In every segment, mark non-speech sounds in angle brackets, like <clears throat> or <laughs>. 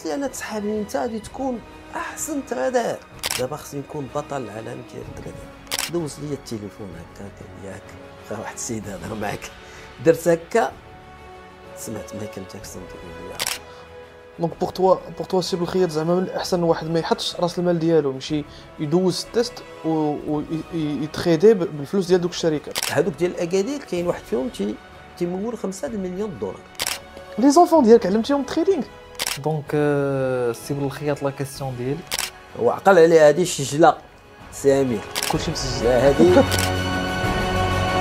قلت لي انا تسحبني انت غادي تكون احسن ترادير دابا خصني نكون بطل العالم كي الترادار دوز لي التليفون هكا قال ياك بقى واحد السيد هضر معاك درت هكا سمعت مايكل جاكسون تقول لي دونك بوغ توا بوغ توا سي بالخياط زعما من الاحسن واحد ما يحطش راس المال ديالو يمشي يدوز و يتخيدي بالفلوس ديال دوك الشركات هذوك ديال الاكادير كاين واحد فيهم تيمول 5 مليون دولار لي زونفون ديالك علمتيهم التريدينغ Euh, دونك سي بالخياط لا كاستيون ديالك وعقل عليها هذه شجله سمير كلشي مسجل هذه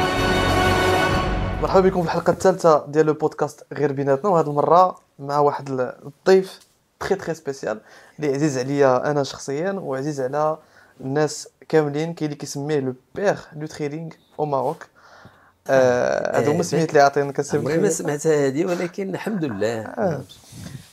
<laughs> مرحبا بكم في الحلقه الثالثه ديال لو بودكاست غير بيناتنا وهذه المره مع واحد الضيف تري تري سبيسيال اللي عزيز عليا انا شخصيا وعزيز على الناس كاملين كاين اللي كيسميه لو بير دو تريدينغ او ماروك هادو إيه، هما السميات اللي عطيني كنسمي ما سمعتها هذه ولكن الحمد لله آه.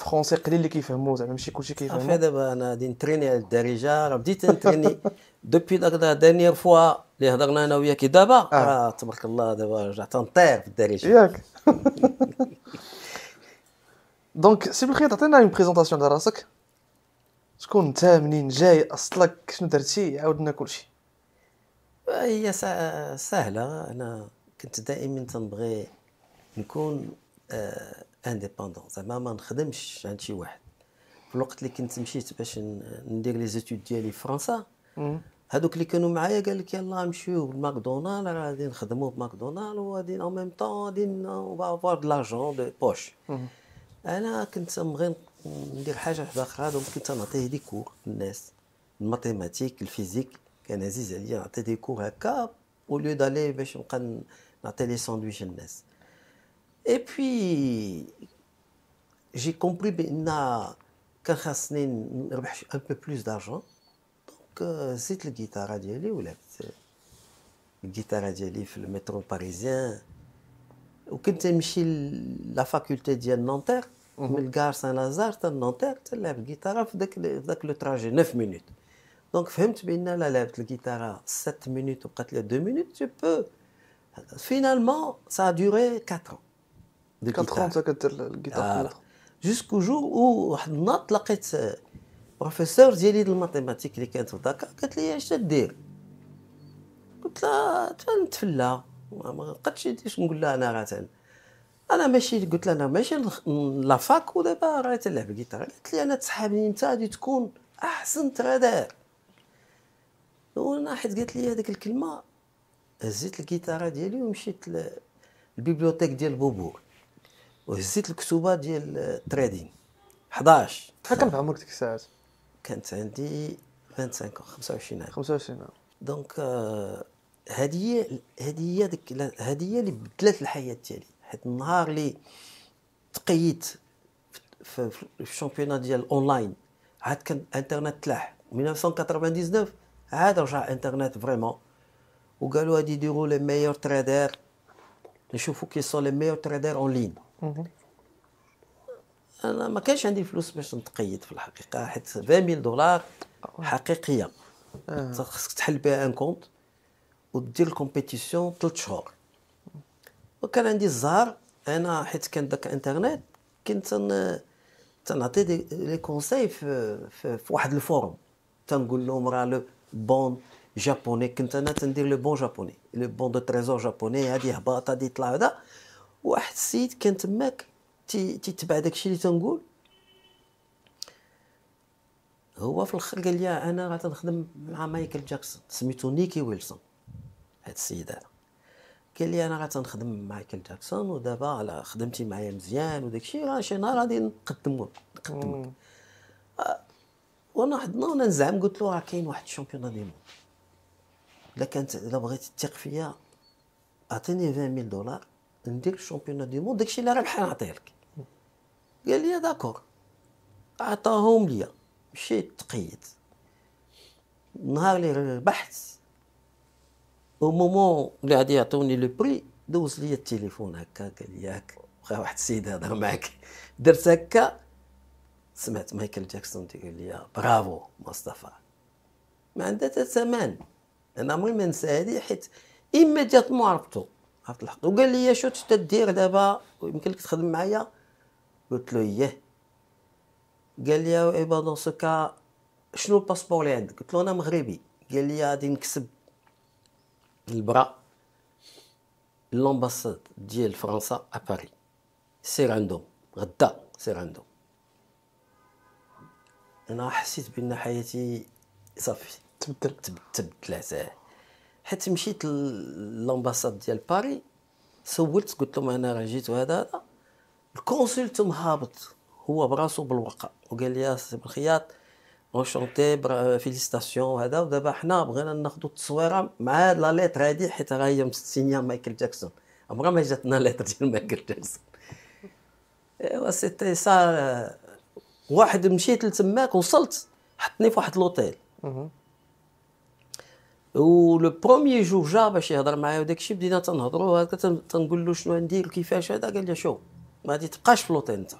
الفرونسي قليل اللي كيفهموا زعما ماشي كلشي كيفهم صافي دابا انا غادي نتريني على الدارجه راه بديت نتريني دوبي <laughs> داك دانيير فوا اللي هضرنا انا وياك دابا آه. راه تبارك الله دابا رجعت نطير في الدارجه ياك دونك <laughs> سي بالخير تعطينا اون بريزونطاسيون ديال راسك شكون انت منين جاي اصلك شنو درتي عاود لنا كلشي آه، هي سهله انا كنت دائما تنبغي نكون آه انديبوندون زعما ما نخدمش عند شي واحد في الوقت اللي كنت مشيت باش ندير لي زيتود ديالي في فرنسا هادوك اللي كانوا معايا قال لك يلاه نمشيو لماكدونالد راه غادي نخدموا في ماكدونالد وغادي اون ميم طون غادي اون افوار دو لارجون دو بوش انا كنت غير ندير حاجه وحده اخرى دونك كنت نعطيه دي كور للناس الماتيماتيك الفيزيك كان عزيز عليا نعطي دي كور هكا اوليو دالي باش نبقى نعطي لي ساندويش للناس Et puis, j'ai compris ben, que un peu plus d'argent. Donc, c'est la guitare à Dieli ou la guitare à Dieli, le métro parisien. Ou quand tu à la faculté de Nanterre, le gare Saint-Lazare, tu Nanterre, tu lèves la guitare avec le trajet, 9 minutes. Donc, tu as la guitare 7 minutes ou 2 minutes, tu peux. Finalement, ça a duré 4 ans. دي 430 كدير الجيتار آه، جوسكو جور واحد النهار تلاقيت بروفيسور ديالي الماتيماتيك اللي كانت في دكا قالت لي اش تدير قلت لها نتفلا ما قدش يديش نقول لها انا راه انا ماشي قلت لها انا ماشي لافاك ودابا راه تلعب جيتار قالت لي انا تسحابني انت غادي تكون احسن ترادير وانا حيت قالت لي هذيك الكلمه هزيت الجيتار ديالي ومشيت للبيبليوتيك ديال بوبور وهزيت الكتوبه ديال التريدين 11 كم عمرك ديك الساعات؟ كانت عندي 25 25 عام 25 عام دونك هذه آه، هذه هي ديك هذه اللي بدلت الحياه ديالي حيت النهار اللي تقيت في الشامبيون ديال الاونلاين عاد كان انترنت تلاح 1999 عاد رجع انترنت فريمون وقالوا هادي ديرو لي ميور تريدر نشوفوا كي سون لي ميور تريدر اون لين انا ما كانش عندي فلوس باش نتقيد في الحقيقه حيت 20000 دولار حقيقيه آه. خصك تحل بها ان كونت ودير الكومبيتيسيون ثلاث شهور وكان عندي الزهر انا حيت كان داك انترنت كنت تنعطي لي كونساي في, في, واحد الفورم تنقول لهم راه لو بون جابوني كنت انا تندير لو بون جابوني لو بون دو تريزور جابوني هادي هبط هادي طلع هذا واحد السيد كان تماك تيتبع داكشي اللي تنقول هو في الاخر قال لي انا غنخدم مع مايكل جاكسون سميتو نيكي ويلسون هاد السيد هذا قال لي انا غنخدم مع مايكل جاكسون ودابا على خدمتي معايا مزيان وداكشي راه شي نهار غادي نقدمو نقدمك آه، وانا حضنا النهار نزعم قلت له راه كاين واحد الشامبيون دي مون الا كانت الا بغيتي تثق فيا اعطيني 20000 دولار ندير الشامبيون دي مون داكشي اللي راه بحال لك قال لي داكور عطاهم ليا مشيت تقيد النهار اللي ربحت او مومون اللي غادي يعطوني لو بري دوز ليا التليفون هكا قال لي هاك بقى واحد السيد هضر معاك درت هكا سمعت مايكل جاكسون تيقول لي برافو مصطفى ما عندها حتى ثمن انا عمري ما ننسى هذه حيت اما جات معرفته عرفت الحق وقال لي شو تدير دابا يمكن لك تخدم معايا قلت له ايه قال لي يا با دون شنو الباسبور اللي عندك قلت له انا مغربي قال لي غادي نكسب البرا لومباساد ديال فرنسا ا باري سير عندهم غدا سير عندهم انا حسيت بان حياتي صافي تبدل تبدلت حيت مشيت للامباساد ديال باري سولت قلت لهم انا راه جيت وهذا هذا الكونسول تم هابط هو براسو بالورقه وقال لي سي بالخياط اونشونتي فيليستاسيون وهذا ودابا حنا بغينا ناخذوا التصويره مع هاد لا ليتر هادي حيت راه هي مستسينيا مايكل جاكسون عمرها ما جاتنا ليتر ديال مايكل جاكسون ايوا سيتي سا واحد مشيت لتماك وصلت حطني في واحد لوتيل ولو بروميي جور جا باش يهضر معايا وداك الشيء بدينا تنهضروا هكا تنقول له شنو ندير كيفاش هذا قال لي شوف ما غادي تبقاش في لوطيل انت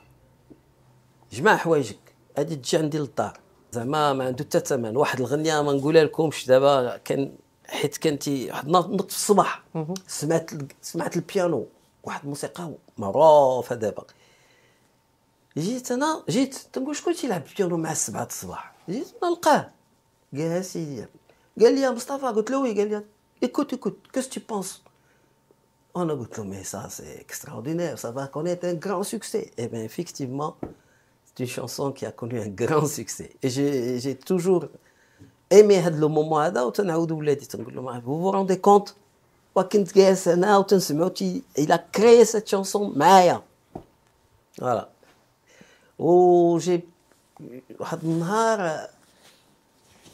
جمع حوايجك غادي تجي عندي للدار زعما ما عنده حتى ثمن واحد الغنيه ما نقولها لكمش دابا كان حيت كانت واحد نط في الصباح سمعت سمعت البيانو واحد الموسيقى معروفه دابا جيت انا جيت تنقول شكون تيلعب البيانو مع السبعة الصباح جيت نلقاه قال سيدي قال dit, يا Oui, écoute écoute qu'est-ce que tu penses on a goûté mais ça c'est extraordinaire ça va connaître un grand succès et eh bien effectivement c'est une chanson qui a connu un grand succès et j'ai toujours aimé le moment vous vous rendez compte il a créé cette chanson Maya. voilà Un oh, j'ai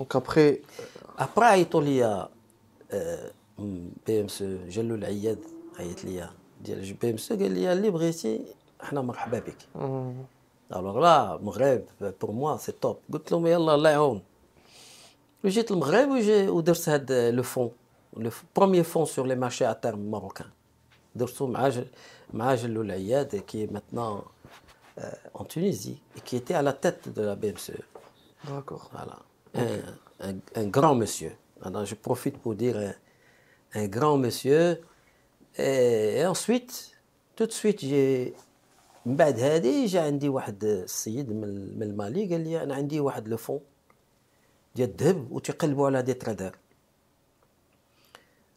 Donc après. Euh, après, il y a euh, euh, BMC, j'ai lu l'Aïed, dit y a BMC, il y a libre ici, on a hmm. Alors là, Maghreb, pour moi, c'est top. Je dis, mais Allah, l'Aïon. J'ai le Maghreb ou j'ai le fonds, le premier fonds sur les marchés à terme marocains. Dersou le l'Aïed, qui est maintenant en Tunisie et qui était à la tête de la BMC. D'accord. Voilà un, grand monsieur. je profite pour dire un, grand monsieur. Et, ensuite, tout de suite, j'ai. من بعد هذه جا عندي واحد السيد من المالي قال لي انا عندي واحد لو فون ديال الذهب وتيقلبوا على دي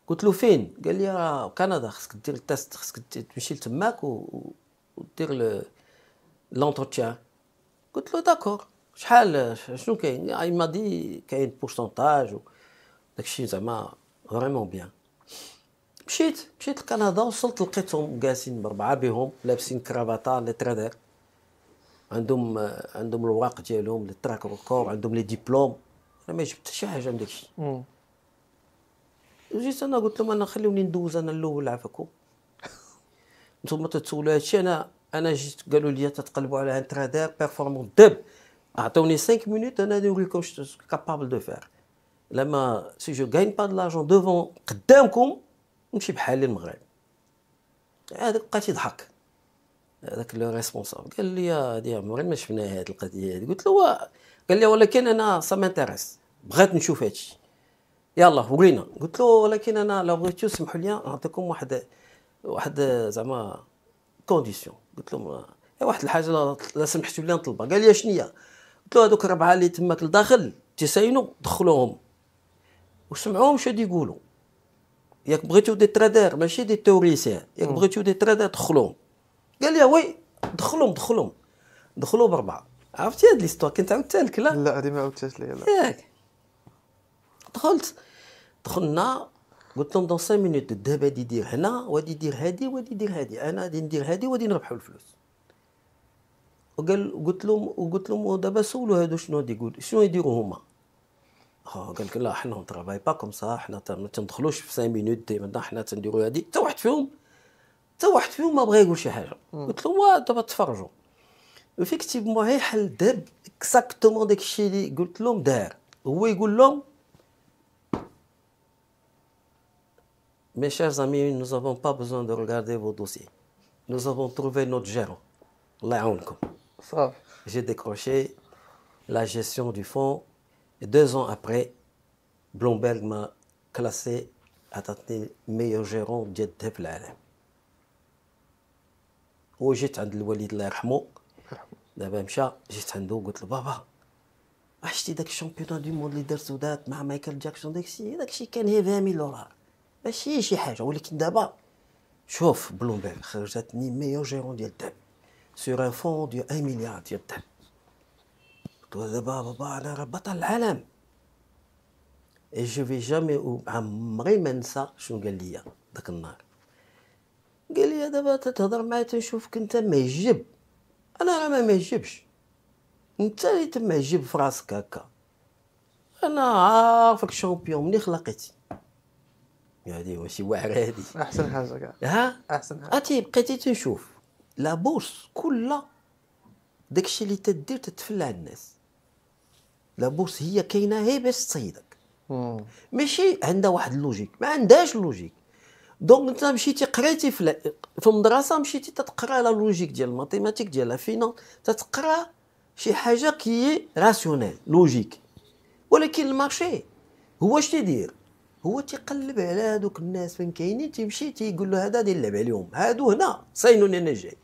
قلت له فين قال لي راه كندا خصك دير التست خصك تمشي لتماك ودير لونتروتيان قلت له شحال شنو كاين اي يعني ما دي كاين بورسونتاج داكشي زعما فريمون بيان مشيت مشيت لكندا وصلت لقيتهم جالسين بربعه بهم لابسين كرافاتا لي ترادير عندهم عندهم الوراق ديالهم لي تراك ريكور عندهم لي ديبلوم انا ما جبت شي حاجه من داكشي جيت انا قلت لهم انا خلوني ندوز انا الاول عافاكم <laughs> نتوما تتسولوا هادشي انا انا جيت قالوا لي تتقلبوا على ان ترادير بيرفورمون دب Attendez 5 minutes, انا a لكم comme كابابل دو capable لما سي جو غاين با دو gagne دوفون قدامكم نمشي بحالي المغرب. هذاك بقى يضحك. هذاك لو ريسبونسابل قال لي هذه عمري ما شفنا هذه القضيه هذه قلت له قال لي ولكن انا سا مانتيريس بغيت نشوف هادشي يلا ورينا قلت له ولكن انا لو بغيتو سمحوا لي نعطيكم واحد واحد زعما كونديسيون قلت لهم واحد الحاجه لا سمحتوا لي نطلبها قال لي شنو هي قلت له هذوك الربعه اللي تماك لداخل تيساينو دخلوهم وسمعوهم شنو يقولوا ياك بغيتو دي ترادير ماشي دي توريسيان ياك بغيتو دي ترادير دخلوهم قال لي وي دخلهم دخلهم دخلوا بربعه عرفتي هاد ليستوا كنت عاودتها لك لا لا هادي ما عاودتهاش لي لا ياك دخلت دخلنا قلت لهم دون 5 مينوت الذهب هادي دير هنا وهادي دير هادي وهادي دير هادي انا غادي ندير هادي وغادي نربحوا الفلوس وقال قلت لهم وقلت لهم دابا سولوا هادو شنو يقول شنو يديروا هما قال لك لا حنا نترافاي با كوم سا حنا ما تندخلوش في 5 مينوت ديما حنا تنديروا هادي حتى واحد فيهم حتى واحد فيهم ما بغى يقول شي حاجه قلت لهم دابا تفرجوا وفيكتيفمون هي حل داب اكزاكتومون داك الشيء اللي قلت لهم دار هو يقول لهم مي chers امي نو زافون با بوزون دو regarder فو دوسي نو زافون تروفي نوت gérant. الله يعاونكم J'ai décroché la gestion du fonds. Et deux ans après, Bloomberg m'a classé à tenter meilleur gérant de Deplane. Ou j'ai tendu le Walid même D'abord, j'ai tendu le Walid Baba. Acheter des champions du monde leader soudain, ma Michael Jackson, d'acheter 20 000 dollars. Mais si, j'ai je jour, ou l'équipe d'abord. Chauffe, Bloomberg, j'ai tenu meilleur gérant de Deplane. سور ان فون دي 1 مليار ديال الذهب قلت دابا بابا انا راه بطل العالم اي جو في جامي عمري ما ننسى شنو قال لي داك النهار قال لي دابا تتهضر معايا تنشوفك انت معجب انا راه ما معجبش انت اللي تمعجب في راسك هكا انا عارفك شامبيون مني خلقتي هادي ماشي واعره هادي احسن حاجه كاع ها احسن حاجه اتي بقيتي تنشوف لا بورس كلها داكشي اللي تدير تتفلى على الناس لا بورس هي كاينه هي باش تصيدك ماشي عندها واحد اللوجيك ما عندهاش اللوجيك دونك انت مشيتي قريتي في في المدرسه مشيتي تتقرا لا لوجيك ديال الماتيماتيك ديال لا فينون تتقرا شي حاجه كي راسيونيل لوجيك ولكن المارشي هو اش تيدير هو تيقلب على هذوك الناس فين كاينين تيمشي تيقول له هذا دير اللعب عليهم هادو هنا صاينوني انا جاي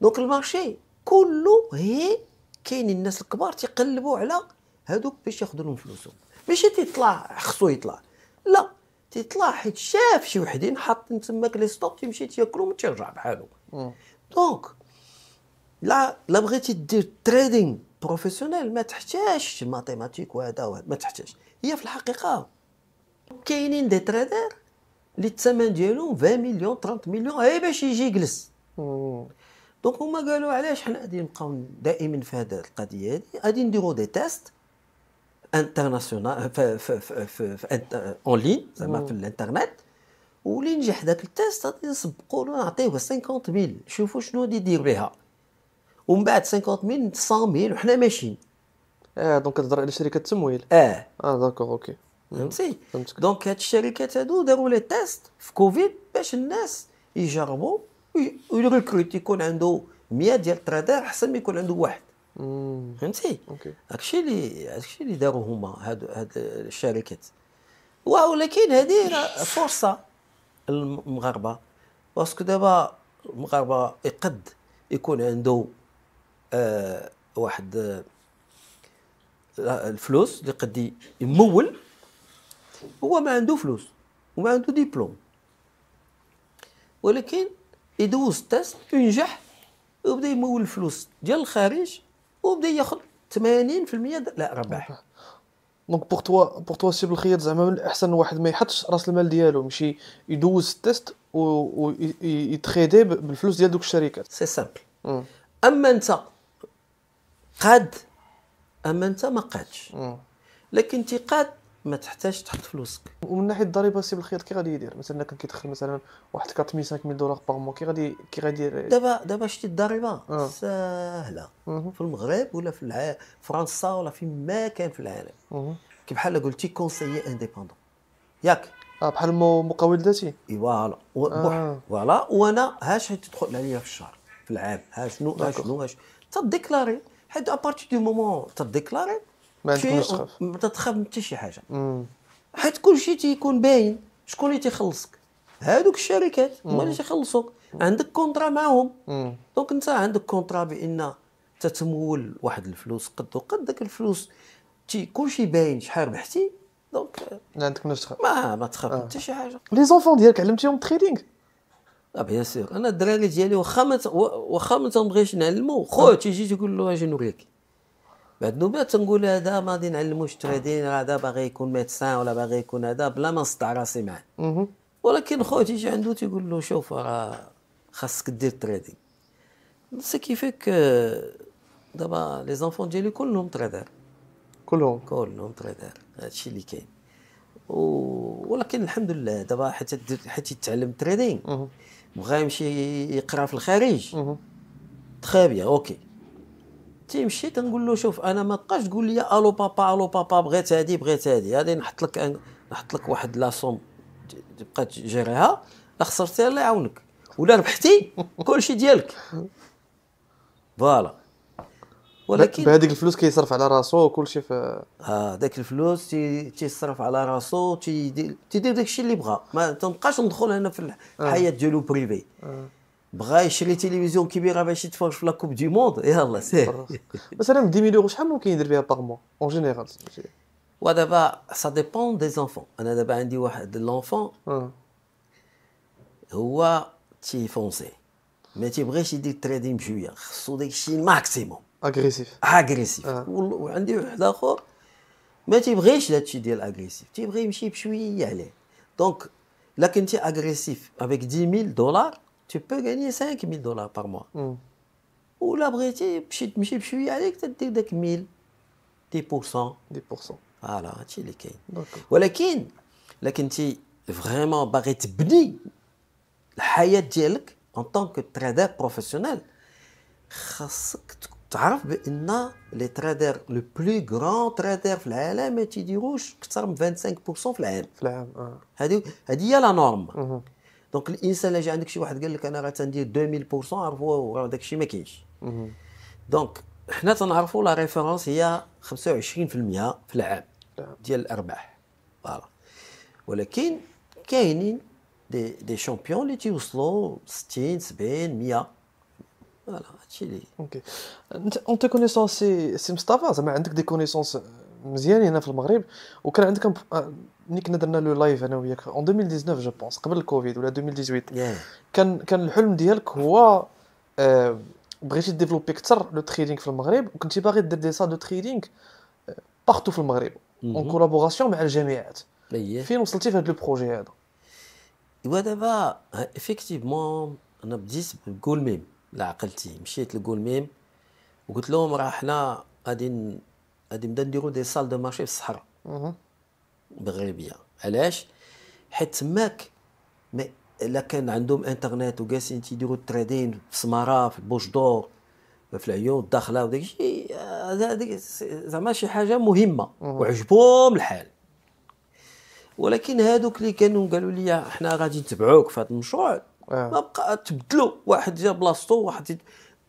دونك المارشي كله هي كاين الناس الكبار تيقلبوا على هادوك باش ياخذوا لهم فلوسهم ماشي تيطلع خصو يطلع لا تيطلع حيت شاف شي وحدين حاطين تماك لي ستوب تيمشي تياكلو وتيرجع بحالو دونك لا لا بغيتي دير تريدينغ بروفيسيونيل ما تحتاجش ماتيماتيك وهذا وهذا ما تحتاجش هي في الحقيقه كاينين دي تريدر اللي الثمن ديالهم 20 مليون 30 مليون غير باش يجي يجلس دونك هما قالوا علاش حنا غادي نبقاو دائما في هذه القضيه هذه غادي نديرو دي تيست انترناسيونال في في في, في, في اون لين زعما في الانترنت واللي نجح داك التيست غادي نسبقوا له نعطيوه 50 ميل شوفوا شنو غادي يدير بها ومن بعد 50 ميل 100 ميل وحنا ماشيين اه دونك تهضر على شركه التمويل اه اه داكوغ اوكي فهمتي دونك هاد الشركات هادو داروا لي تيست في كوفيد باش الناس يجربوا ويريكروت يكون عنده 100 ديال الترادار احسن ما يكون عنده واحد فهمتي هادشي اللي هادشي اللي داروا هما هاد هاد الشركات ولكن هادي فرصه للمغاربه باسكو دابا المغاربه يقد يكون عنده آه واحد آه الفلوس اللي قد يمول هو ما عنده فلوس وما عنده ديبلوم ولكن يدوز تست ينجح وبدا يمول الفلوس ديال الخارج وبدا ياخذ 80% لا ربح دونك بور توا بور توا سي الخياط زعما من الاحسن واحد ما يحطش راس المال ديالو يمشي يدوز التيست ويتخيدي بالفلوس ديال دوك الشركات سي سامبل اما انت قاد اما انت ما قادش لكن قاد ما تحتاجش تحط فلوسك ومن ناحيه الضريبه سي بالخير كي غادي يدير مثلا كان كيدخل مثلا واحد 4500 دولار باغ مو كي غادي كي غادي دابا دابا شتي الضريبه آه. ساهله مه. في المغرب ولا في الع... فرنسا ولا في ما كان في العالم كي بحال قلتي كونسيي انديبوندون ياك اه بحال مقاول ذاتي اي فوالا آه. فوالا وانا هاش تدخل عليا في الشهر في العام ها شنو ها شنو ها تديكلاري حيت ابارتي دو مومون تديكلاري ما عندكمش تخاف ما تخاف من حتى شي حاجه حيت كل شيء تيكون باين شكون اللي تيخلصك هادوك الشركات هما اللي تيخلصوك عندك كونترا معاهم دونك انت عندك كونترا بان تتمول واحد الفلوس قد وقد داك الفلوس تي كل شيء باين شحال ربحتي دونك ما عندك نفس تخاف ما ما تخاف آه. حتى آه. شي حاجه لي زونفون ديالك علمتيهم تريدينغ اه بيان سور انا الدراري ديالي واخا واخا ما تنبغيش نعلمو خو آه. تيجي تيقول له اجي نوريك بعد نوبات تنقول هذا ما غادي نعلمو راه هذا باغي يكون ميدسان ولا باغي يكون هذا بلا ما نصدع راسي معاه ولكن خويا تيجي عنده تيقول له شوف راه خاصك دير تريدين سي كيفاك آه، دابا لي زونفون ديالي كلهم تريدر كلهم كلهم تريدر هادشي اللي كاين و... ولكن الحمد لله دابا حيت حيت يتعلم تريدين بغا يمشي يقرا في الخارج تخي بيان اوكي تيمشي تنقول له شوف انا ما تبقاش تقول لي الو بابا الو بابا بغيت هادي بغيت هادي هادي نحط لك نحط لك واحد لاصوم تبقى تجيريها لا خسرتيها الله يعاونك ولا ربحتي كلشي ديالك فوالا ولكن بهذيك الفلوس كيصرف على راسو وكلشي في اه داك الفلوس تيصرف على راسو تيدير تيدير داكشي اللي بغا ما تنبقاش ندخل هنا في آه. الحياه ديالو بريفي آه. Bref, chez les télévisions qui viennent la Coupe du Monde, c'est... Ça donne 10 000 euros par mois, en général. ça dépend des enfants. On a d'abord un enfant de l'enfant. Hein. foncé. Mais que je des maximum. Aggressif. Aggressif. Oula, hein. oui, d'accord. Mais t'es bréché, il dit l'aggressif. je Donc, là, tu es agressif, avec 10 000 dollars, tu peux gagner 5 000 dollars par mois. Hmm. Ou Ou l'abrité, je suis avec 1 000, 10 10 Voilà, tu es le king. Voilà, king. Là, quand vraiment barrette bni, la en tant que trader professionnel, tu as vu les le plus grand trader, la haya, mais tu dis rouge, 25 de la hein. il y a la norme. Mm-hmm. دونك الانسان الا جا عندك شي واحد قال لك انا راه تندير 2000% عرفوا راه داك الشيء ما كاينش دونك حنا تنعرفوا لا ريفيرونس هي 25% في العام ديال الارباح فوالا ولكن كاينين دي دي شامبيون اللي تيوصلوا 60 70 100 فوالا هادشي اللي اوكي انت اون كونيسونس سي مصطفى زعما عندك دي كونيسونس مزيانين هنا في المغرب وكان عندك ملي كنا درنا لو لايف انا وياك اون 2019 جو بونس قبل الكوفيد ولا 2018 كان كان الحلم ديالك هو آه، بغيتي ديفلوبي اكثر لو تريدينغ في المغرب وكنتي باغي دير دي سا دو تريدينغ بارتو في المغرب اون كولابوراسيون مع الجامعات فين وصلتي في هذا لو بروجي هذا ايوا دابا افيكتيفمون انا بديت بقول ميم لعقلتي مشيت لقول ميم وقلت لهم راه حنا غادي غادي نبدا نديرو دي سال دو مارشي في الصحراء مغربيه علاش حيت تماك الا كان عندهم انترنت وجالسين تيديروا التريدين في سماره في البوش في العيون الداخله وداك الشيء زعما شي حاجه مهمه وعجبهم الحال ولكن هادوك اللي كانوا قالوا لي حنا غادي نتبعوك في هذا المشروع آه. ما بقى تبدلوا واحد جا بلاصتو واحد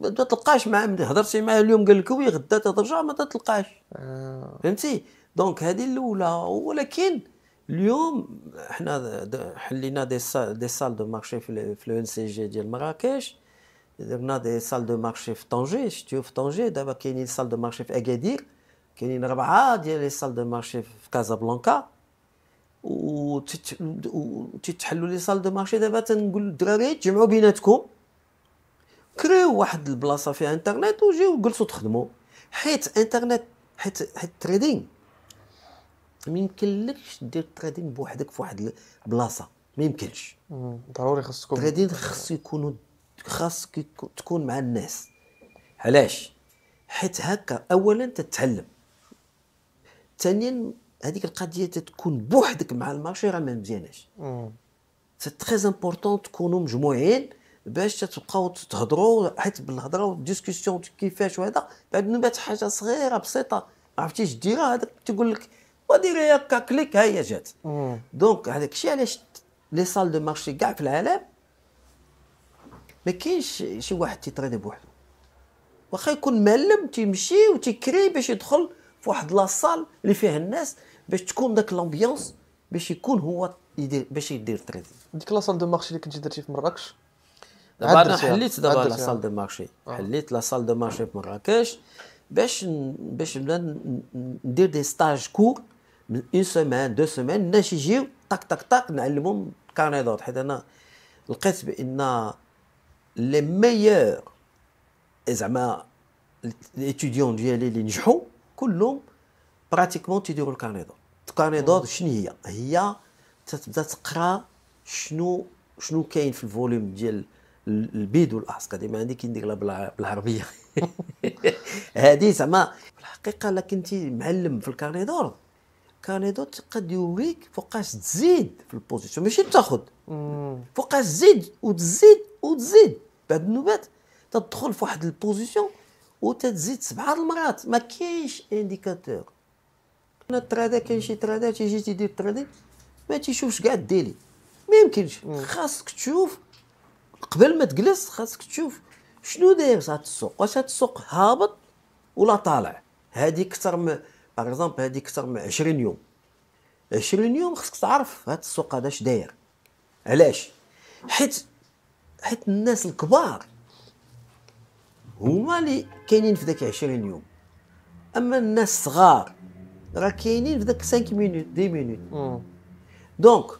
ما تلقاش معاه هضرتي معاه اليوم قال لك وي غدا ترجع ما تلقاش آه. فهمتي دونك هذه الاولى ولكن اليوم حنا حلينا دي سال دي سال دو مارشي في لو ان سي جي ديال مراكش درنا دي سال دو مارشي في طنجي شتيو في طنجي دابا كاينين سال دو مارشي في اكادير كاينين ربعه ديال لي سال دو مارشي في كازابلانكا و تتحلوا لي سال دو مارشي دابا تنقول الدراري تجمعوا بيناتكم كريو واحد البلاصه فيها انترنت وجيو جلسوا تخدموا حيت انترنت حيت حيت تريدينغ ما يمكنلكش دير التريدين بوحدك في واحد البلاصه ما يمكنش ضروري تكون التريدين خاص يكونوا خاصك تكون مع الناس علاش حيت هكا اولا تتعلم ثانيا هذيك القضيه تتكون بوحدك مع المارشي راه ما مزياناش سي تري امبورطون تكونوا مجموعين باش تبقاو تهضروا حيت بالهضره والديسكسيون كيفاش وهذا بعد من بعد حاجه صغيره بسيطه ما عرفتيش ديرها هذاك تقول لك وديري هكا كليك هيا جات دونك هذاك الشيء علاش لي سال دو مارشي كاع في العالم ما كاينش شي واحد تيتريني بوحدو واخا يكون معلم تيمشي وتيكري باش يدخل في واحد لاصال اللي فيها الناس باش تكون داك لامبيونس باش يكون هو يدير باش يدير تريدي ديك لاصال دو مارشي اللي كنتي درتي في مراكش دابا انا حليت دابا لاصال دو مارشي آه. حليت لاصال دو مارشي في مراكش باش باش ندير دي ستاج كور من اون سومان دو سومان الناس يجيو طاك طاك طاك نعلمهم كانيدوت حيت انا لقيت بان لي ميور زعما ليتيديون ديالي اللي نجحوا كلهم براتيكمون تيديروا الكانيدوت الكانيدوت شنو هي هي تتبدا تقرا شنو شنو كاين في الفوليوم ديال البيد والاحص ديما عندي كي ندير بالعربيه <laughs> هذه زعما في الحقيقه لا معلم في الكاريدور كانيدو قد يوريك فوقاش تزيد في البوزيسيون ماشي تاخذ فوقاش تزيد وتزيد وتزيد بعد النوبات تدخل في واحد البوزيسيون وتتزيد سبعه المرات ما كاينش انديكاتور هنا ترادا كاين شي ترادا تيجي تيدير ترادا ما تيشوفش كاع الديلي ما يمكنش خاصك تشوف قبل ما تجلس خاصك تشوف شنو داير هاد السوق واش هاد السوق هابط ولا طالع هادي كثر من باغ اكزومبل هادي اكثر من 20 يوم 20 يوم خصك تعرف هذا السوق هذا اش داير علاش حيت حيت الناس الكبار هما اللي كاينين في ذاك 20 يوم اما الناس الصغار راه كاينين في ذاك 5 مينوت 10 مينوت دونك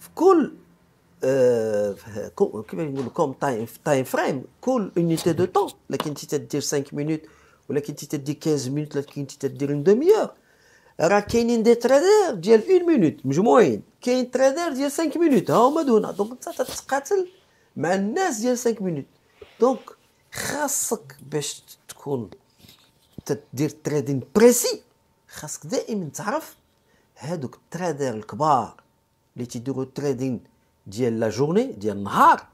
في كل آه كيف نقول لكم تايم تايم فريم كل اونيتي دو طون لكن انت تدير 5 مينوت ولا كي تدي 15 مينوت ولا كي تدي تدير اون دوميور راه كاينين دي تريدر ديال اون مينوت مجموعين كاين تريدر ديال 5 مينوت ها هما دونا دونك انت تتقاتل مع الناس ديال 5 مينوت دونك خاصك باش تكون تدير تريدين بريسي خاصك دائما تعرف هادوك التريدر الكبار اللي تيديروا تريدين ديال لا جورني ديال النهار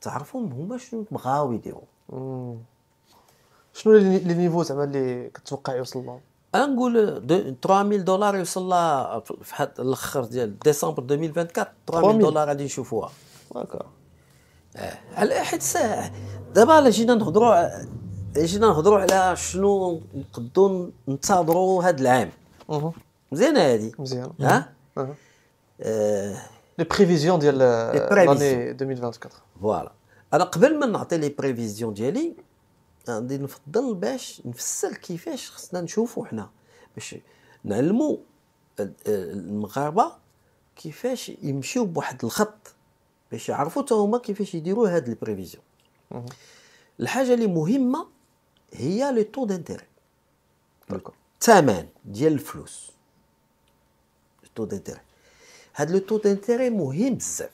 تعرفهم هما شنو بغاو يديروا شنو لي نيفو زعما اللي كتوقع يوصل لهم نقول 3000 دولار يوصل لها في حد الاخر ديال ديسمبر 2024 3000 دولار غادي نشوفوها هكا آه، على حيت دابا الا جينا نهضروا جينا نهضروا على شنو نقدروا ننتظروا هذا العام مزيانه هذه مزيانه ها لي بريفيزيون ديال لاني 2024 فوالا انا قبل ما نعطي لي بريفيزيون ديالي غادي نفضل باش نفسر كيفاش خصنا نشوفو حنا باش نعلمو المغاربه كيفاش يمشيو بواحد الخط باش يعرفوا حتى هما كيفاش يديروا هاد البريفيزيون الحاجه اللي مهمه هي لو طو دانتيري الثمن ديال الفلوس طو دانتيري هاد لو طو دانتيري مهم بزاف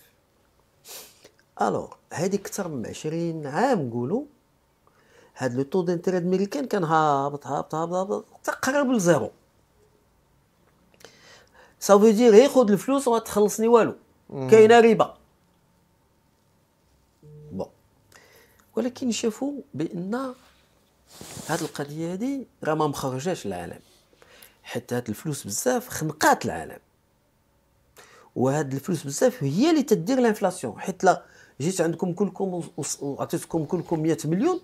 الوغ هادي اكثر من 20 عام نقولوا هاد لو طو دانتيري دميريكان كان هابط هابط هابط هابط تقرب لزيرو صافي دير غي خود الفلوس وما تخلصني والو كاينه ربا بون ولكن شافوا بان هاد القضيه هادي راه ما مخرجاش العالم حتى هاد الفلوس بزاف خنقات العالم وهاد الفلوس بزاف هي اللي تدير الانفلاسيون حيت لا جيت عندكم كلكم وعطيتكم كلكم 100 مليون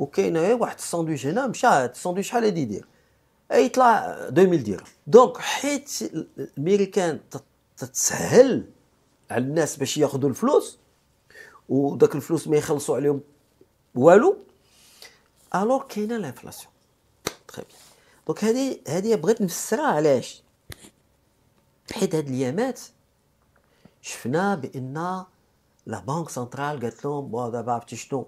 وكاينه غير واحد الساندويش هنا مشى هاد الساندويش شحال هادي يدير طلع 2000 درهم دونك حيت الامريكان تتسهل على الناس باش ياخذوا الفلوس وداك الفلوس ما يخلصوا عليهم والو الوغ كاينه الانفلاسيون تري بيان دونك هادي هادي بغيت نفسرها علاش حيت هاد الايامات شفنا بان لا بانك سنترال قالت لهم دابا عرفتي شنو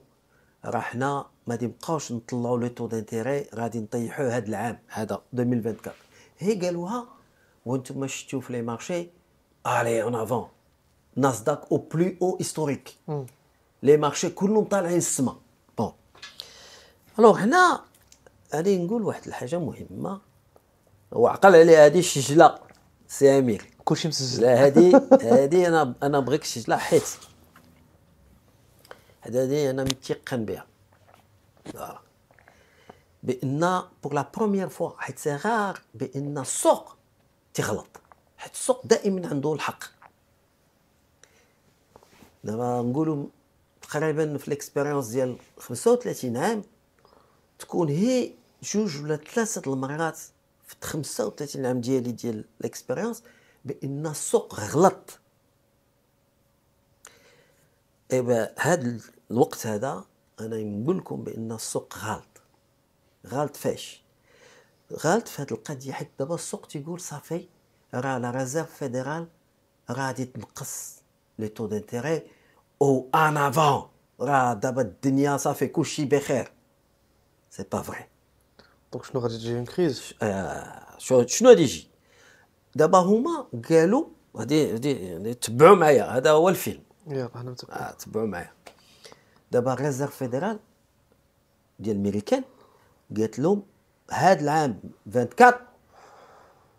راه حنا ما نبقاوش نطلعوا لي تو دانتيري غادي نطيحوه هذا العام هذا 2024 هي قالوها وانتم شفتوا في لي مارشي الي اون افون ناسداك او بلو او هيستوريك لي مارشي كلهم طالعين السما بون الوغ هنا غادي نقول واحد الحاجه مهمه وعقل عليها هذه الشجله سي امير كلشي مسجل هذه هذه انا انا بغيك الشجله حيت هذه انا متيقن بها فوالا بان بوغ لا بروميير فوا حيت سي غار بان السوق تيغلط حيت السوق دائما عنده الحق دابا نقولوا تقريبا في ليكسبيريونس ديال 35 عام تكون هي جوج ولا ثلاثه المرات في 35 عام ديالي ديال ليكسبيريونس بان السوق غلط ايوا هذا الوقت هذا انا نقول لكم بان السوق غالط غالط فاش غالط في هذه القضيه حيت دابا السوق تيقول صافي راه لا ريزيرف فيدرال راه غادي تنقص لي تو دانتيري او ان افون راه دابا الدنيا صافي كلشي بخير سي با فري دونك شنو غادي تجي اون كريز آه شنو غادي يجي دابا هما قالوا غادي غادي تبعوا معايا هذا هو الفيلم يلاه حنا آه تبعوا معايا دابا ريزيرف فيدرال ديال الميريكان قالت لهم هاد العام 24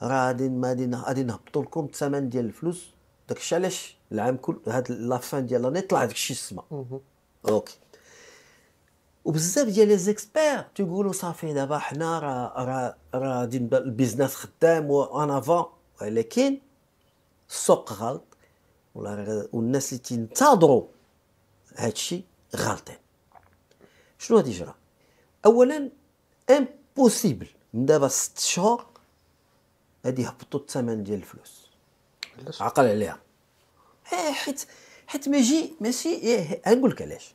راه غادي غادي غادي نهبطوا لكم الثمن ديال الفلوس داكشي علاش العام كل هاد لافان ديال لاني طلع داكشي السما اوكي وبزاف ديال لي زيكسبير تيقولوا صافي دابا حنا راه راه راه غادي البيزنس خدام وان افون ولكن السوق غلط والناس اللي تينتظروا هادشي غالطين شنو غادي يجرى اولا امبوسيبل من دابا ست شهور غادي يهبطوا الثمن ديال الفلوس عقل عليها اه حيت حيت ماشي ماشي غنقول إيه، لك علاش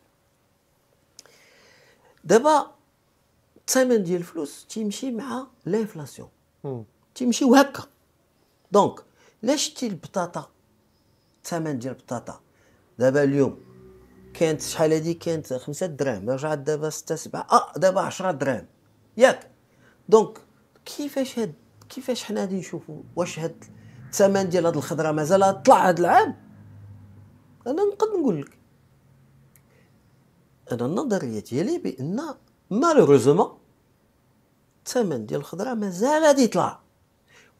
دابا الثمن ديال الفلوس تيمشي مع لانفلاسيون تيمشي وهكا دونك لا شتي البطاطا الثمن ديال البطاطا دابا اليوم كانت شحال هادي كانت خمسة دراهم رجعت دابا ستة سبعة اه دابا عشرة دراهم ياك دونك كيفاش هاد كيفاش حنا غادي نشوفوا واش هاد الثمن ديال هاد الخضره مازال طلع هاد العام انا نقد نقول لك انا النظريه ديالي بان مالوروزمون الثمن ديال الخضره مازال غادي يطلع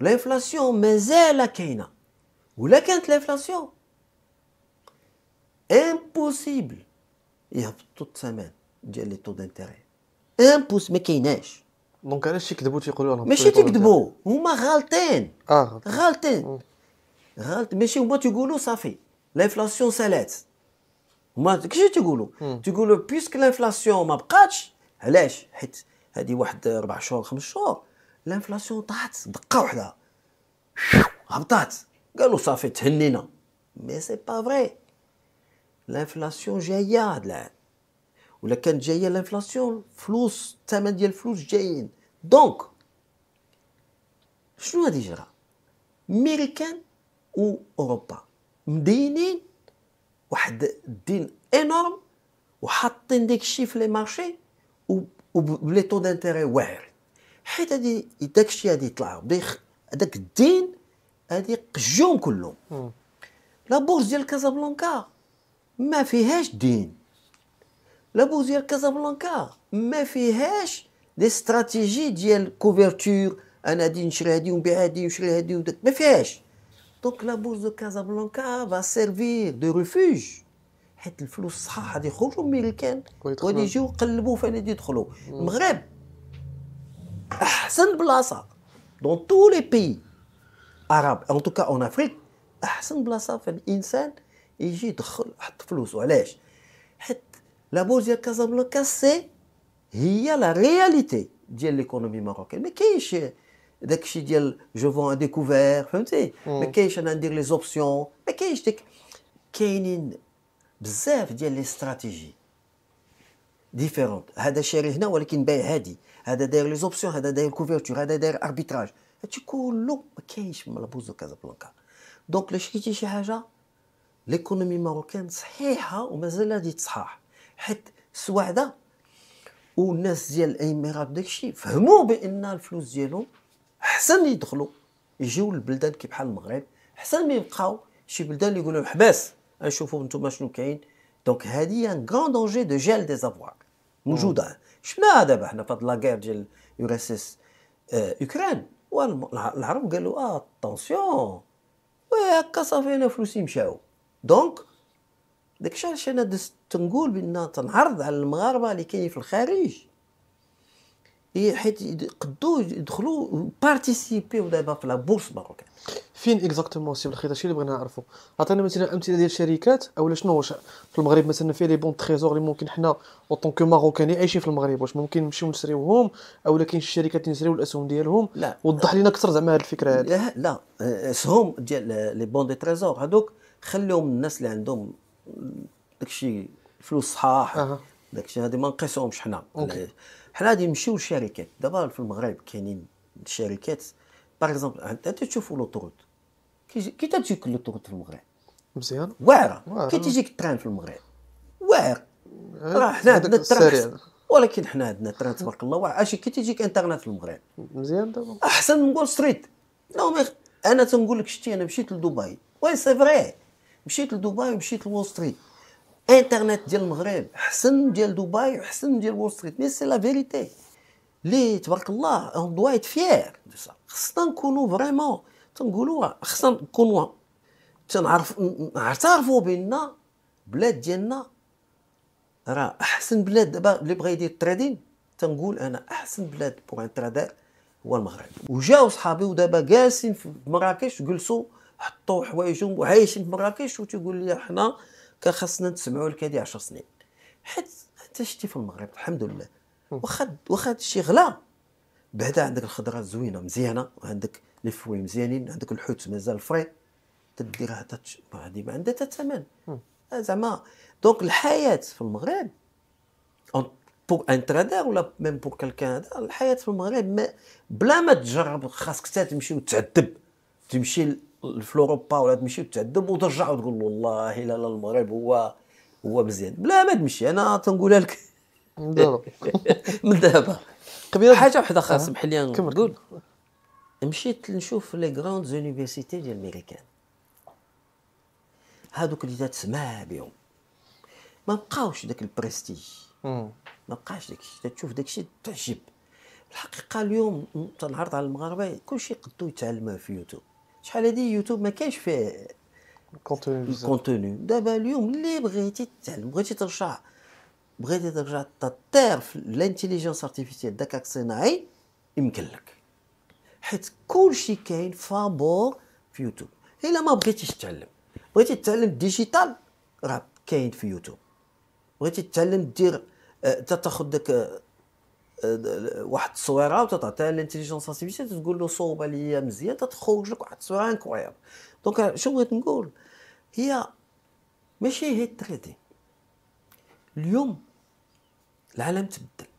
انفلاسيون مازال كاينه ولا كانت الانفلاسيون امبوسيبل يهبطوا الثمن ديال لي تو دانتيري امبوس ما كايناش دونك علاش تيكذبوا تيقولوا راه ماشي تيكذبوا هما غالطين اه غالطين غالط ماشي هما تيقولوا صافي لانفلاسيون سالات هما كيفاش تيقولوا تيقولوا بيسك لانفلاسيون ما بقاتش علاش حيت هذه واحد اربع شهور خمس شهور لانفلاسيون طاحت دقه وحده هبطات قالوا صافي تهنينا مي سي با فري الانفلاسيون جايه هاد العام ولا كانت جايه الانفلاسيون فلوس الثمن ديال الفلوس جايين دونك شنو غادي يجرى ميريكان واوروبا مدينين واحد الدين انورم وحاطين ديك الشي في لي مارشي بلي طو دانتيري واعر حيت هادي داك الشيء غادي يطلع هذاك الدين هادي يقجيهم كلهم لا بورس ديال كازابلانكا Mafieuse, digne. La bourse de Casablanca, mafieuse, des stratégies d'iel couverture, unadin, shledi, unbehdin, shledi, unbehdin. Mafieuse. Donc la bourse de Casablanca va servir de refuge. Et le flux ça a dix jours, milles canes. Quoi de plus? Quand ils le bouffon est dedans. Le Maroc, la pire place dans tous les pays arabes, en tout cas en Afrique, la pire place pour un incident. يجي يدخل يحط فلوسه علاش حيت لابورس ديال كازابلانكا سي هي لا رياليتي ديال ليكونومي ماروكين ما كاينش الشيء ديال جو فون ان ديكوفير فهمتي ما كاينش انا ندير لي زوبسيون ما كاينش ديك كاينين بزاف ديال لي استراتيجي ديفيرونت هذا شاري هنا ولكن بايع هادي هذا داير لي زوبسيون هذا داير كوفرتور هذا داير اربيتراج هادشي كله ما كاينش من لابوز دو كازابلانكا دونك لو شريتي شي حاجه ليكونومي ماروكان صحيحه ومازال غادي تصحاح حيت السواعده والناس ديال الاميرات داكشي فهموا بان الفلوس ديالهم حسن يدخلوا يجيو للبلدان كي بحال المغرب حسن ما يبقاو شي بلدان اللي يقولوا حباس نشوفوا نتوما شنو كاين دونك هذه ان غران دونجي دو جيل دي زافوار موجوده شنا دابا حنا في هاد لاغير ديال يور اس اس اوكران والعرب قالوا اه اتونسيون وي هكا صافي انا فلوسي مشاو دونك داك الشيء علاش انا تنقول بان تنعرض على المغاربه اللي كاينين في الخارج حيت يقدو يدخلوا بارتيسيبيو دابا في لا بورس فين اكزاكتومون سي بالخير هادشي اللي بغينا نعرفو عطينا مثلا امثله ديال الشركات اولا شنو واش في المغرب مثلا فيه لي بون تريزور اللي ممكن حنا اون كو ماروكاني عايشين في المغرب واش ممكن نمشيو نسريوهم اولا كاين الشركات اللي نسريو الاسهم ديالهم لا وضح لينا اكثر زعما هاد الفكره هادي لا لا اسهم ديال لي بون دي تريزور هادوك خليهم الناس اللي عندهم داكشي فلوس صحاح أه. داكشي هذه ما نقيسوهمش حنا حنا غادي نمشيو للشركات دابا في المغرب كاينين الشركات باغ اكزومبل انت لو لوطروت كي تجيك لوطروت في المغرب مزيان واعره كي تجيك التران في المغرب واعر أه، راه حنا عندنا التران ولكن حنا عندنا التران تبارك الله واعر اش كي تجيك انترنت في المغرب مزيان دابا احسن من وول ستريت انا تنقول لك شتي انا مشيت لدبي وي سي فري مشيت لدبي ومشيت لول ستريت انترنت ديال المغرب حسن ديال دبي وحسن ديال وول ستريت مي سي لا فيريتي لي تبارك الله اون دوا ايت فيير خصنا نكونوا فريمون تنقولوها خصنا نكونوا تنعرف نعترفوا بان بلاد ديالنا راه احسن بلاد دابا اللي بغا يدير تريدين تنقول انا احسن بلاد بوغ ان ترادير هو المغرب وجاو صحابي ودابا جالسين في مراكش جلسوا حطوا حوايجهم وعايشين في مراكش وتيقول لي حنا كان خاصنا نسمعوا لك هذه 10 سنين حيت انت شتي في المغرب الحمد لله واخا واخا هذا الشيء غلا بعدا عندك الخضره زوينه مزيانه وعندك لي فوي مزيانين عندك الحوت مازال فري تديرها هذه ما عندها حتى ثمن آه، زعما دونك الحياه في المغرب بور ان ترادر ولا ميم بور كالكان هذا الحياه في المغرب ما بلا ما تجرب خاصك حتى تمشي وتعذب تمشي اوروبا ولا تمشي وتعذب وترجع وتقول له والله لا لا المغرب هو هو مزيان بلا ما تمشي انا تنقولها لك <laughs> من دابا حاجه وحده اخرى سمح لي نقول مشيت نشوف لي غراند زونيفرسيتي ديال الميريكان هادوك اللي تسمع بهم ما بقاوش داك البريستيج ما بقاش داك الشيء تشوف داك الشيء تعجب الحقيقه اليوم تنعرض على المغاربه كلشي قدو يتعلموه في يوتيوب شحال هادي يوتيوب ما كاينش فيه كونتوني الكونتوني دابا اليوم اللي بغيتي تعلم بغيتي ترجع بغيتي ترجع تطير في الانتيليجنس ارتيفيسيال الذكاء الصناعي يمكن لك حيت كلشي كاين فابور في يوتيوب الا ما بغيتيش تعلم بغيتي تتعلم ديجيتال راه كاين في يوتيوب بغيتي تتعلم دير آه، تاخذ داك آه، واحد التصويره وتعطيها للانتيليجونس ارتيفيسيال تقول له صوب لي مزيان تخرج لك واحد التصويره انكرويبل دونك شنو بغيت نقول هي ماشي هي تريتي اليوم العالم تبدل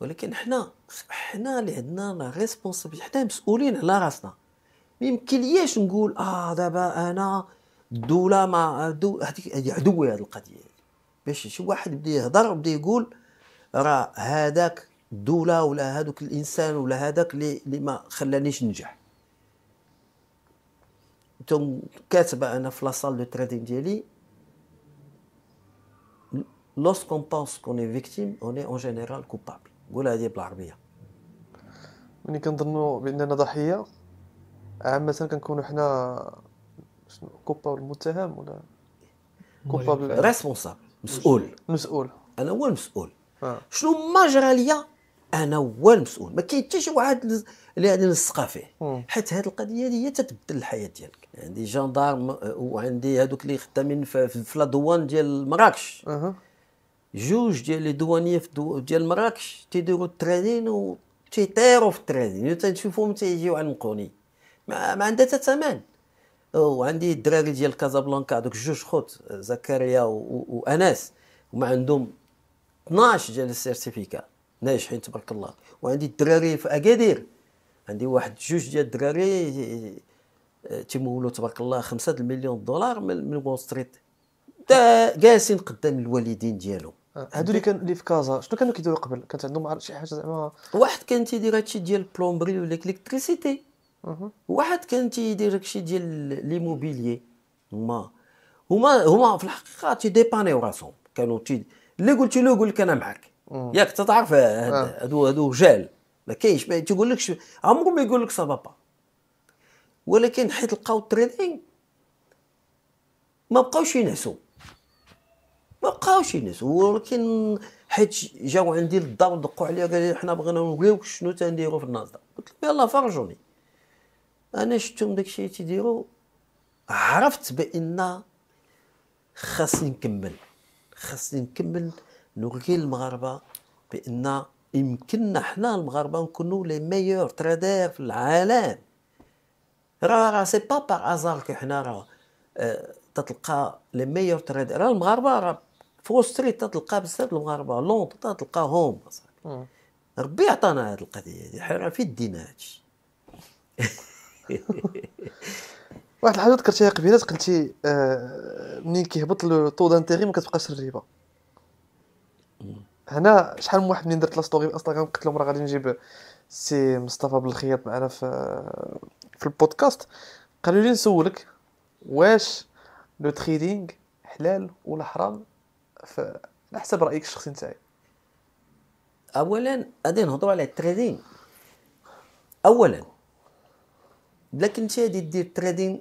ولكن حنا حنا اللي عندنا لا ريسبونسابيل حنا مسؤولين على راسنا ما ليش نقول اه دابا انا الدوله ما هذيك هذه عدوي هذه القضيه باش شي واحد بدا يهضر وبدا يقول راه هذاك الدوله ولا هذوك الانسان ولا هذاك اللي ما خلانيش ننجح كاتبه انا في لاصال دو تريدين ديالي lorsqu'on بونس qu'on est victime, اون est en général قولها هذه بالعربيه ملي كنظنوا باننا ضحيه عامه كنكونوا حنا شنو كوبابل متهم ولا كوبابل ريسبونسابل مسؤول مسؤول انا هو المسؤول شنو ما جرى ليا انا هو المسؤول ما كاين حتى شي واحد اللي غادي نلصقها فيه حيت هذه القضيه هي تتبدل الحياه ديالك عندي جندارم آه، وعندي هذوك اللي خدامين في, لا لادوان ديال مراكش جوج ديال لي دوانيه في دو ديال مراكش تيديروا الترانين و تيطيروا في الترانين تنشوفهم تيجيو على المقوني ما, ما عندها حتى ثمن وعندي الدراري ديال كازابلانكا دوك جوج خوت آه، زكريا وانس وما عندهم 12 ديال سيرتيفيكا ناجحين تبارك الله وعندي الدراري في اكادير عندي واحد جوج ديال الدراري آه، تيمولوا تبارك الله 5 المليون دولار من وول ستريت جالسين قدام الوالدين ديالهم آه، هادو اللي كانوا اللي في كازا شنو كانوا كيديروا قبل كانت عندهم شي حاجه زعما واحد كان تيدير هادشي ديال البلومبري ولا الكتريسيتي واحد كان تيدير هادشي ديال ليموبيليي ما هما هما في الحقيقه تيديبانيو راسهم كانوا تي اللي قلت له يقول لك انا معك ياك تتعرف آه. هادو هادو رجال ما كاينش ما تيقولكش عمرو ما يقول لك سافا با ولكن حيت لقاو الترينين ما بقاوش ينعسوا ما بقاوش ينعسوا ولكن حيت جاو عندي للدار ودقوا عليا قال لي حنا بغينا نوريوك شنو تنديروا في النازله قلت لهم يلاه فرجوني انا شفتهم داكشي اللي تيديروا عرفت بان خاصني نكمل خاصني نكمل نوري المغاربه بان يمكننا حنا المغاربه نكونوا لي ميور ترادير في العالم راه راه سي با باغ ازار كي حنا راه آه، تتلقى لي ميور ترادير راه المغاربه راه فول ستريت تتلقى بزاف المغاربه لوندر تتلقاهم ربي عطانا هاد القضيه هادي حنا في يدينا هادشي <laughs> واحد الحاجه ذكرتيها قبيله قلتي آه منين كيهبط الطو دانتيغي ما كتبقاش الربا هنا شحال من واحد منين درت لا ستوري انستغرام قلت لهم راه غادي نجيب سي مصطفى بالخياط معنا في في البودكاست قالوا لي نسولك واش لو تريدينغ حلال ولا حرام على حسب رايك الشخصي نتاعي اولا غادي نهضروا على التريدينغ اولا بلا كنتي غادي دير تريدينغ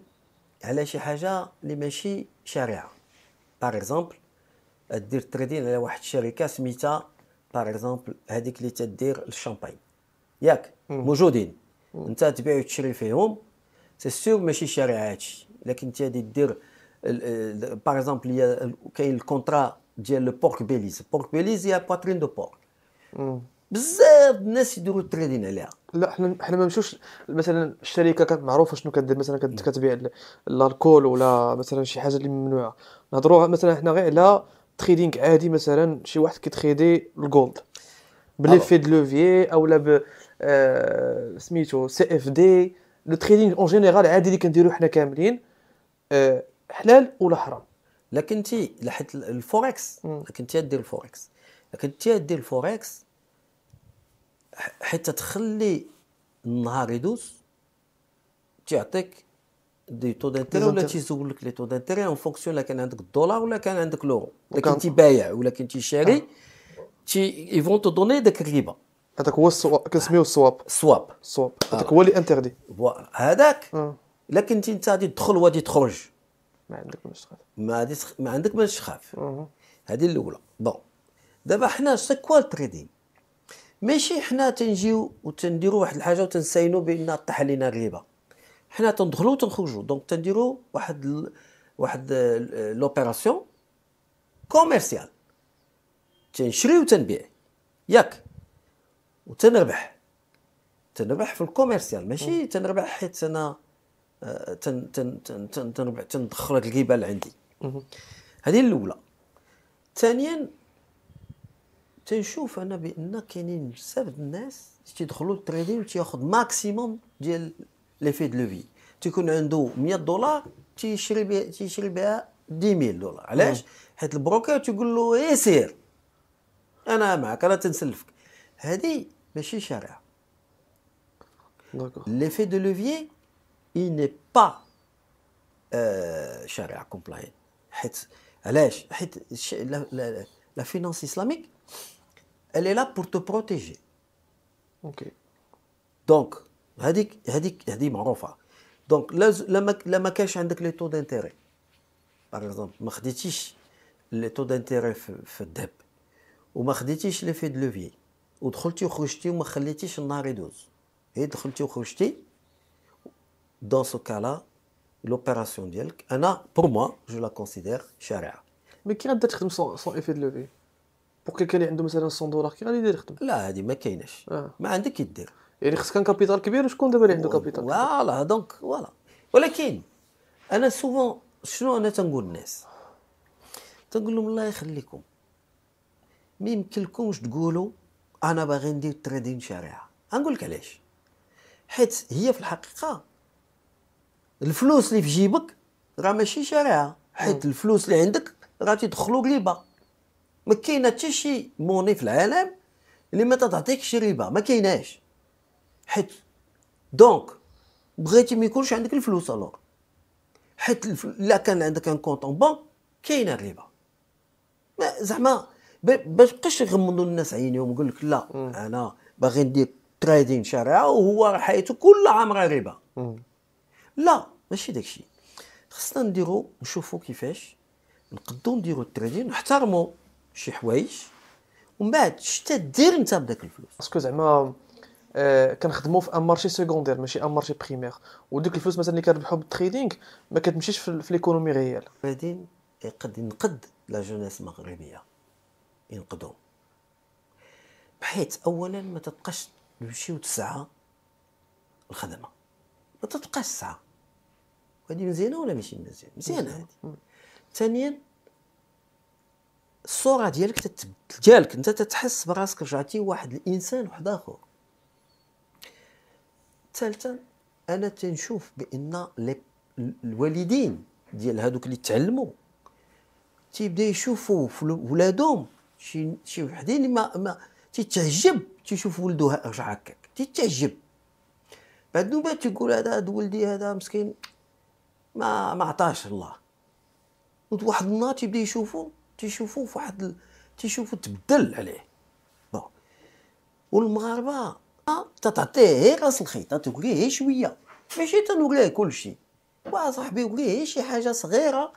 على شي حاجه اللي ماشي شريعه باغ اكزومبل دير تريدين على واحد الشركه سميتها باغ اكزومبل هذيك اللي تدير الشامباين ياك موجودين انت تبيع وتشري فيهم سي سيغ ماشي شريعه هادشي لكن انت غادي دير باغ اكزومبل كاين الكونترا ديال لو بورك بيليز بورك بيليز هي بواترين دو بورك بزاف الناس يديروا تريدين عليها لا حنا حنا ما نمشوش مثلا الشركه كانت معروفه شنو كدير مثلا كتبيع الكول ولا مثلا شي حاجه اللي ممنوعه نهضروا مثلا حنا غير على تريدينغ عادي مثلا شي واحد كيتريدي الجولد بلي أه. في دو لوفي لا ب آه، سميتو سي اف دي لو تريدينغ اون جينيرال عادي اللي كنديرو حنا كاملين آه، حلال ولا حرام لكن انت لحيت الفوركس لكن انت دير الفوركس لكن انت دير الفوركس حتى تخلي النهار يدوز تيعطيك دي تو دانتيري ولا تيزول لك لي تو دانتيري اون فونكسيون لا كان عندك الدولار ولا كان عندك لورو الا كنت بايع ولا كنت شاري آه. تي يفون تو دوني داك الربا هذاك هو السواب كنسميوه السواب السواب السواب آه. هذاك هو اللي انتردي هذاك آه. الا كنت انت غادي تدخل وغادي تخرج ما عندك ما تخاف ما عندك ما تخاف هذه الاولى بون دابا حنا سي كوا ماشي حنا تنجيو وتنديرو واحد الحاجه وتنساينو بان طاح علينا الغيبه حنا تندخلو وتنخرجو دونك تنديرو واحد ال... واحد لوبيراسيون كوميرسيال تنشري وتنبيع ياك وتنربح تنربح في الكوميرسيال ماشي تنربح حيت انا آه، تن تن تن تن تنربح تندخل الربا اللي عندي هذه الاولى ثانيا تنشوف انا بان كاينين بزاف الناس تيدخلوا التريدين وتياخذ ماكسيموم ديال لي في دو لوفي تيكون عنده 100 دولار تيشري بها تيشري بها 10000 دولار علاش حيت البروكر تيقول له ايه سير انا معك انا تنسلفك هذه ماشي لي في دو لوفي اي ني با شارع كومبلاين حيت علاش حيت لا فينانس اسلاميك elle est là pour te protéger. Ok. Donc, donc, la maquèche indique les taux d'intérêt. Par exemple, le les taux d'intérêt fait DEP. Ou le l'effet de levier. Ou Dholti que je levier. Et dans ce cas-là, l'opération d'Yelk, pour moi, je la considère chère. Mais qui a peut-être son effet de levier بوك كان اللي عنده مثلا 100 دولار كي غادي يدير يخدم لا هذه ما كايناش آه. ما عندك كدير يعني خص كان كابيتال كبير وشكون دابا اللي عنده كابيتال فوالا دونك فوالا ولكن انا سوفون شنو انا تنقول للناس تنقول لهم الله يخليكم ما يمكنكمش تقولوا انا باغي ندير تريدين شريعه غنقول لك علاش حيت هي في الحقيقه الفلوس اللي في جيبك راه ماشي شريعه حيت الفلوس اللي عندك راه تيدخلوا قليبه ما كاينه حتى شي موني في العالم اللي ما تعطيكش ربا ما كايناش حيت دونك بغيتي ما يكونش عندك الفلوس الوغ حيت الف... لا كان عندك ان كونط اون بون كاينه الربا زعما باش بقاش يغمضوا الناس عينيهم يقول لك لا م. انا باغي ندير تريدين شارعه وهو حياته كل عامره ربا لا ماشي داكشي خصنا نديرو نشوفو كيفاش نقدو نديرو التريدين نحترمو شي حوايج ومن بعد شتا دير انت بداك الفلوس باسكو زعما آه، كنخدموا في ان مارشي سيكوندير ماشي ان مارشي بريمير وديك الفلوس مثلا اللي كنربحوا بالتريدينغ ما كتمشيش في, في ليكونومي ريال غادي يقد ينقد لا جونيس المغربيه ينقدوا بحيث اولا ما تبقاش تمشي وتسعى الخدمه ما تبقاش تسعى هذه مزيانه ولا ماشي مزيانه مزيانه هذه ثانيا الصوره ديالك تتبدل ديالك انت تتحس براسك رجعتي واحد الانسان واحد اخر ثالثا انا تنشوف بان الوالدين ديال هادوك اللي تعلموا تيبدا يشوفوا ولادهم شي شي وحدين ما ما تيتعجب تيشوف ولده رجع هكاك تيتعجب بعد نوبات تيقول هذا هاد ولدي هذا مسكين ما ما عطاش الله واحد النهار تيبدا يشوفو تيشوفوا في واحد ال... تيشوفوا تبدل عليه بون والمغاربه آه، تتعطيه غير راس الخيط توريه غير شويه ماشي تنوريه كلشي صاحبي وريه غير شي حاجه صغيره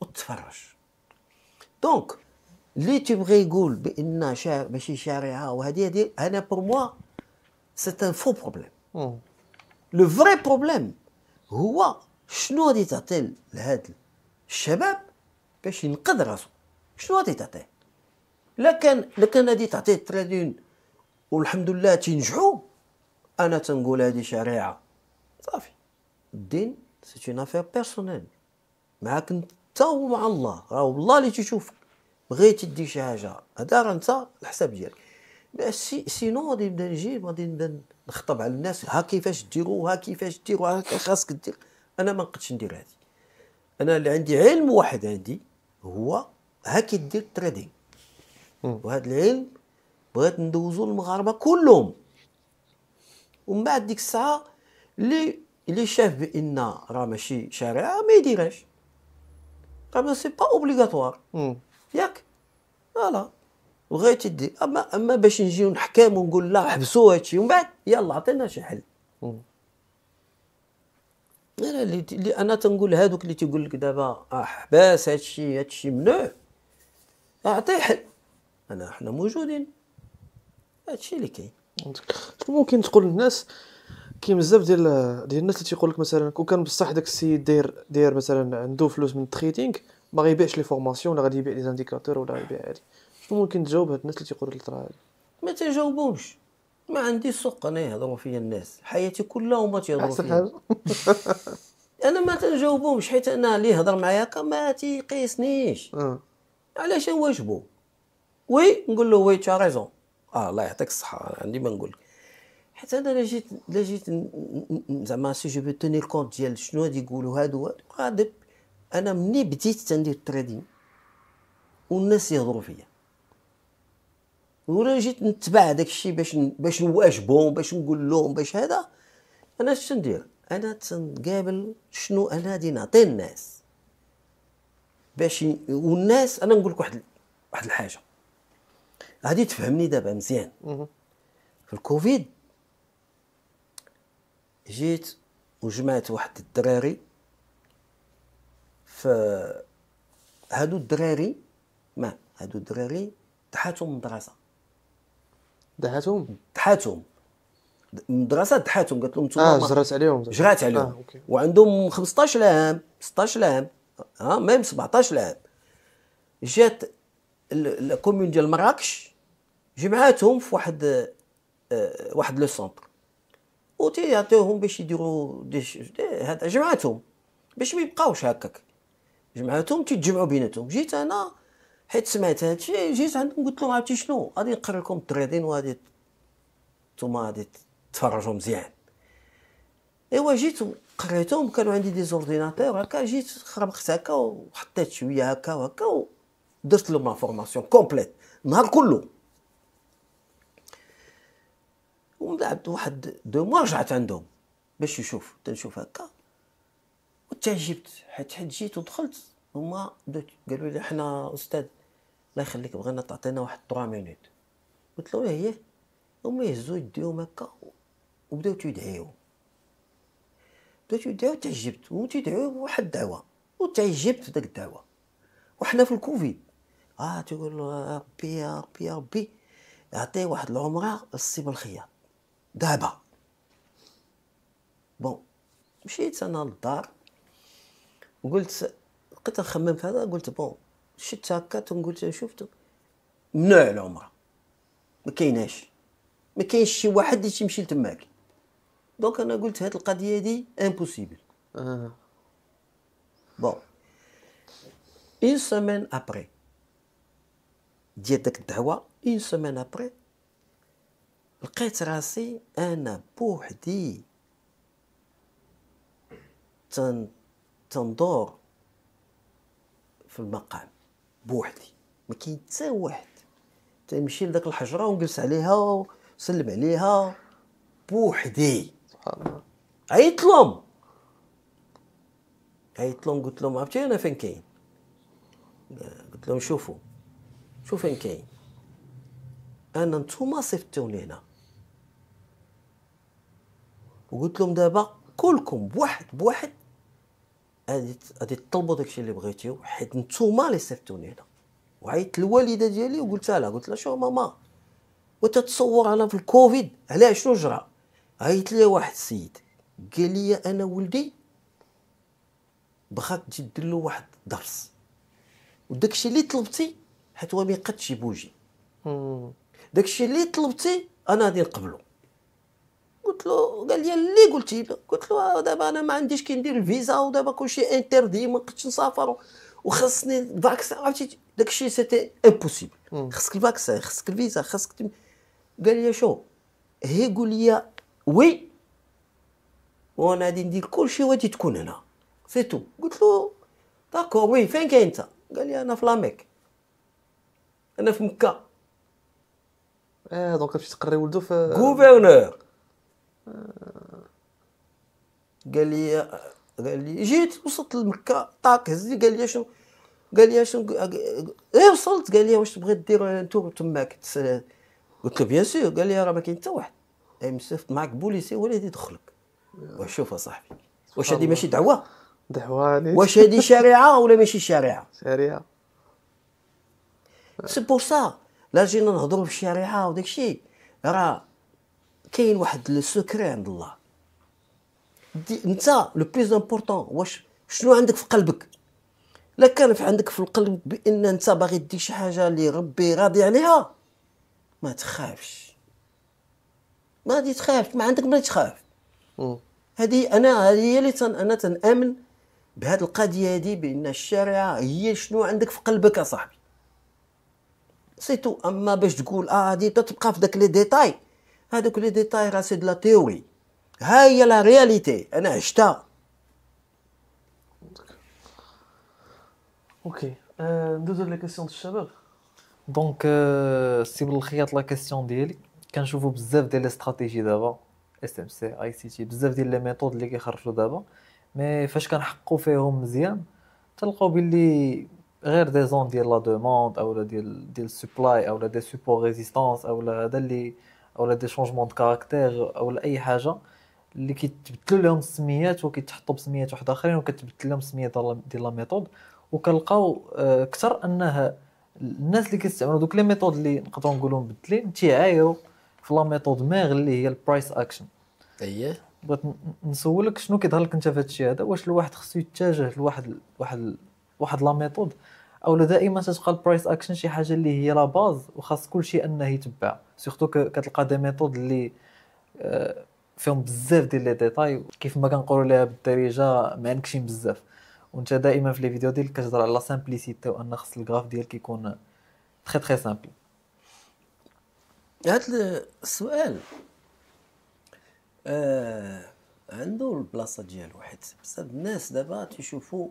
وتفرج دونك اللي تبغي يقول بان شعر ماشي شارعه وهذه هذه انا بور موا سي ان فو بروبليم لو فري بروبليم هو شنو غادي تعطي لهاد الشباب باش ينقذ راسو شنو غادي تعطيه لا كان لا كان غادي تعطيه التريدين والحمد لله تنجحوا انا تنقول هذه شريعه صافي الدين سي اون افير بيرسونيل معاك انت ومع الله راه والله اللي تيشوفك بغيت تدي شي حاجه هذا راه انت الحساب ديالك سي سينو غادي نبدا نجي غادي نبدا نخطب على الناس ها كيفاش ديروا ها كيفاش ديروا ها خاصك دير انا ما نقدش ندير هذه انا اللي عندي علم واحد عندي هو هاك دير تريدينغ وهذا العلم بغيت ندوزو المغاربه كلهم ومن بعد ديك الساعه اللي اللي شاف بان راه ماشي شريعه ما يديرهاش قبل سي با اوبليغاتوار ياك فوالا بغيت يدي اما اما باش نجيو نحكم ونقول لا حبسوا هادشي ومن بعد يلا عطينا شي حل انا اللي انا تنقول هادوك اللي تيقول لك دابا احباس هادشي هادشي ممنوع اعطيه حل انا احنا موجودين هادشي اللي كاين شنو ممكن تقول للناس كاين بزاف ديال ديال الناس اللي تيقول لك مثلا كون كان بصح داك السيد داير داير مثلا عنده فلوس من التريدينغ ما غيبيعش لي فورماسيون ولا غادي يبيع لي زانديكاتور ولا يبيع هادي شنو ممكن تجاوب هاد الناس اللي تيقولوا الهضره هادي ما تجاوبهمش ما عندي سوق انا يهضروا فيا الناس حياتي كلها هما تيهضروا فيا <laughs> انا ما تنجاوبهمش حيت انا اللي يهضر معايا هكا ما تيقيسنيش آه. علاش نواجبو وي نقول له وي تشا ريزون اه الله يعطيك الصحه عندي ما نقول حتى حيت انا لا جيت لا جيت زعما سي جو بو توني كونت ديال شنو غادي يقولوا هادو غادي انا مني بديت تندير تريدين والناس يهضروا فيا ولا جيت نتبع داك الشيء باش باش نواجبهم باش نقول لهم باش هذا انا شنو تندير انا تنقابل شنو انا غادي نعطي الناس باش والناس انا نقول لك واحد واحد الحاجه غادي تفهمني دابا مزيان في الكوفيد جيت وجمعت واحد الدراري ف هادو الدراري ما هادو الدراري دحاتهم المدرسه دحاتهم دحاتهم المدرسه دحاتهم قالت لهم انتم اه جرات عليهم جرات عليهم آه، وعندهم 15 عام 16 عام ها ميم 17 عام جات الكوميون ديال مراكش جمعاتهم في واحد آه، واحد لو سونتر و تيعطيوهم باش يديروا دي هذا جمعاتهم باش ما يبقاوش هكاك جمعاتهم تيتجمعوا بيناتهم جيت انا حيت سمعت هادشي جيت عندهم قلت لهم عرفتي شنو غادي نقرا لكم الدريدين وغادي نتوما غادي تفرجو مزيان ايوا جيت قريتهم كانوا عندي دي زورديناتور هكا جيت خربقت هكا وحطيت شويه هكا وهكا ودرت لهم لا فورماسيون كومبليت النهار كله ومن بعد واحد دو موا رجعت عندهم باش نشوف تنشوف هكا وتعجبت حيت حيت جيت ودخلت هما قالوا لي حنا استاذ الله يخليك بغينا تعطينا واحد 3 مينوت قلت له ايه هما يهزو يديهم هكا وبداو تيدعيو بدات يدعو تعجبت وتيدعو بواحد الدعوه وتعجبت بداك الدعوه وحنا في الكوفيد اه تقول ربي يا ربي يا ربي عطيه واحد العمره للسي بالخياط دابا بون مشيت انا للدار وقلت بقيت نخمم في هذا قلت بون شت هكا قلت شفت ممنوع العمره ما كايناش ما كاينش شي واحد اللي تيمشي لتماك دونك انا قلت هذه القضيه دي امبوسيبل آه. بون اون سيمين ابري ديال داك الدعوه اون سيمين ابري لقيت راسي انا بوحدي تن تندور في المقام بوحدي ما كاين حتى واحد تنمشي لذاك الحجره ونجلس عليها وسلم عليها بوحدي سبحان الله عيط لهم قلت لهم عرفتي انا فين كاين قلت لهم شوفوا شوف فين كاين انا نتوما صيفطوني هنا وقلت لهم دابا كلكم بواحد بواحد غادي تطلبوا داكشي اللي بغيتيو حيت نتوما اللي صيفطوني هنا وعيطت الوالده ديالي وقلت لها قلت لها شو ماما وتتصور انا في الكوفيد علاه شنو جرى عيط لي واحد السيد قال لي انا ولدي بغاك تدير له واحد الدرس وداك الشيء اللي طلبتي حيت هو ما يقدش يبوجي داك الشيء اللي طلبتي انا غادي نقبله قلت له قال لي اللي قلتي قلت له آه، دابا انا ما عنديش كي ندير الفيزا ودابا كلشي انتردي ما بقيتش نسافر وخاصني الفاكس عرفتي داك الشيء سيتي امبوسيبل خاصك الفاكس خاصك الفيزا خاصك قال لي شو هي قول لي وي وانا غادي ندير كلشي وغادي تكون هنا سي تو قلت له داكور وي فين كاين انت قال لي انا في لاميك انا في مكه اه دونك باش تقري ولدو في غوفرنور قال لي قال لي جيت وصلت لمكه طاك هزي قال لي شنو قال لي شنو ايه وصلت قال لي واش تبغي دير تور تماك قلت له بيان سور قال لي راه ما كاين حتى واحد إيه، مسافت معك بوليسي ولا يدخلك وشوف شوف صاحبي واش هذه ماشي دعوه دعوه واش هذه شريعه ولا ماشي شريعه شريعه سي بور سا لا جينا نهضروا في الشريعه وداك الشيء راه كاين واحد سكري عند الله دي انت لو بليز امبورطون واش شنو عندك في قلبك لا كان في عندك في القلب بان انت باغي دير شي حاجه اللي ربي راضي عليها ما تخافش ما غادي تخاف ما عندك ما تخاف هذه انا هذه هي اللي تن انا تنامن بهاد القضيه هذه بان الشارع هي شنو عندك في قلبك اصاحبي سيتو اما باش تقول اه هذه تبقى في داك لي ديتاي هذوك لي ديتاي راه سي دو لا تيوري ها هي لا رياليتي انا عشتها اوكي ندوزو لي كيسيون دو الشباب دونك سي بالخياط لا كيسيون ديالي كنشوفوا بزاف ديال لي دابا اس ام سي اي سي تي بزاف ديال لي ميثود اللي كيخرجوا دابا مي فاش كنحقوا فيهم مزيان تلقاو باللي غير دي زون ديال لا دوموند اولا ديال ديال السبلاي اولا دي سوبور ريزيستانس اولا هذا اللي اولا دي شونجمون دو كاركتير اولا اي حاجه اللي كيتبدلوا لهم السميات وكيتحطوا بسميات واحد اخرين وكتبدل لهم السميه ديال لا ميثود وكنلقاو آه، اكثر انها الناس اللي كيستعملوا دوك لي ميثود اللي نقدروا نقولوا مبدلين تيعايروا في لا ميثود ميغ اللي هي البرايس اكشن اييه بغيت نسولك شنو كيظهر لك انت في هذا الشيء هذا واش الواحد خصو يتجه لواحد واحد واحد لا ميثود او دائما تتبقى البرايس اكشن شي حاجه اللي هي لا باز وخاص كلشي انه يتبع سورتو كتلقى دي ميثود اللي آه، فيهم بزاف ديال لي ديتاي كيف ما كنقولوا لها بالدارجه عندكش بزاف وانت دائما في لي فيديو ديالك كتهضر على لا سامبليسيتي وان خص الغراف ديالك يكون تري تري سامبل هذا السؤال آه عنده البلاصه ديالو حيت بزاف الناس دابا تيشوفوا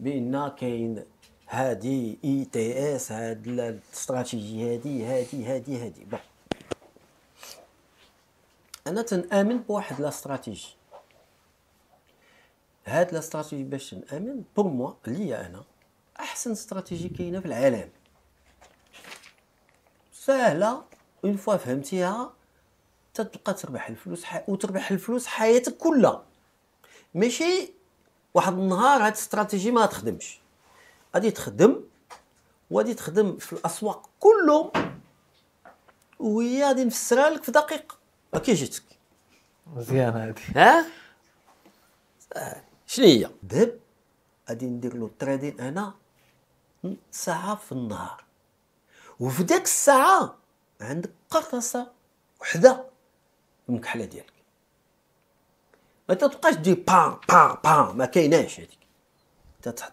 بان كاين هادي اي تي اس هاد الاستراتيجي هادي هادي هادي هادي بون انا تنامن بواحد لا استراتيجي هاد لا استراتيجي باش نامن بور موا ليا انا احسن استراتيجي كاينه في العالم سهله اون فوا فهمتيها تتبقى تربح الفلوس حي... وتربح الفلوس حياتك كلها ماشي واحد النهار هاد الاستراتيجي ما تخدمش غادي تخدم وغادي تخدم في الاسواق كلهم وهي غادي نفسرها لك في دقيقه كي جاتك مزيان هادي ها شنو هي ذهب غادي ندير له تريدين انا ساعه في النهار وفي ديك الساعه عندك قرطاسه وحده في المكحله ديالك ما تبقاش دي با با با ما كايناش هذيك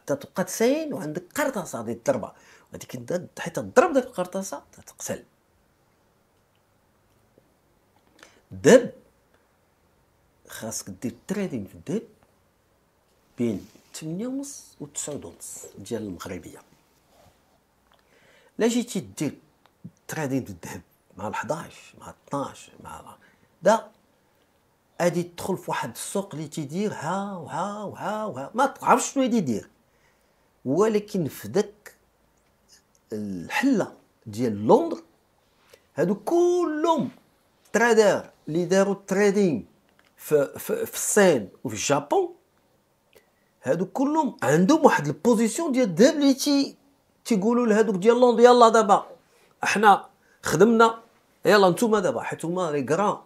تبقى تساين وعندك قرطاسه ديال الضربه هذيك حيت تضرب ديك القرطاسه تتقتل الذهب خاصك دير تريدين في الدب بين 8 ونص و 9 ونص ديال المغربيه لا جيتي دير تريدين بالذهب مع ال 11 مع ال 12 مع دا غادي تدخل في واحد السوق اللي تيدير ها وها وها وها ما تعرفش شنو غادي يدير ولكن في ذاك الحله ديال لندن هادو كلهم ترادر اللي داروا تريدين في, في, في الصين وفي الجابون هادو كلهم عندهم واحد البوزيسيون ديال الذهب اللي تي تيقولوا لهادوك ديال لندن يلا دابا احنا خدمنا يلا نتوما دابا حيت هما لي كرا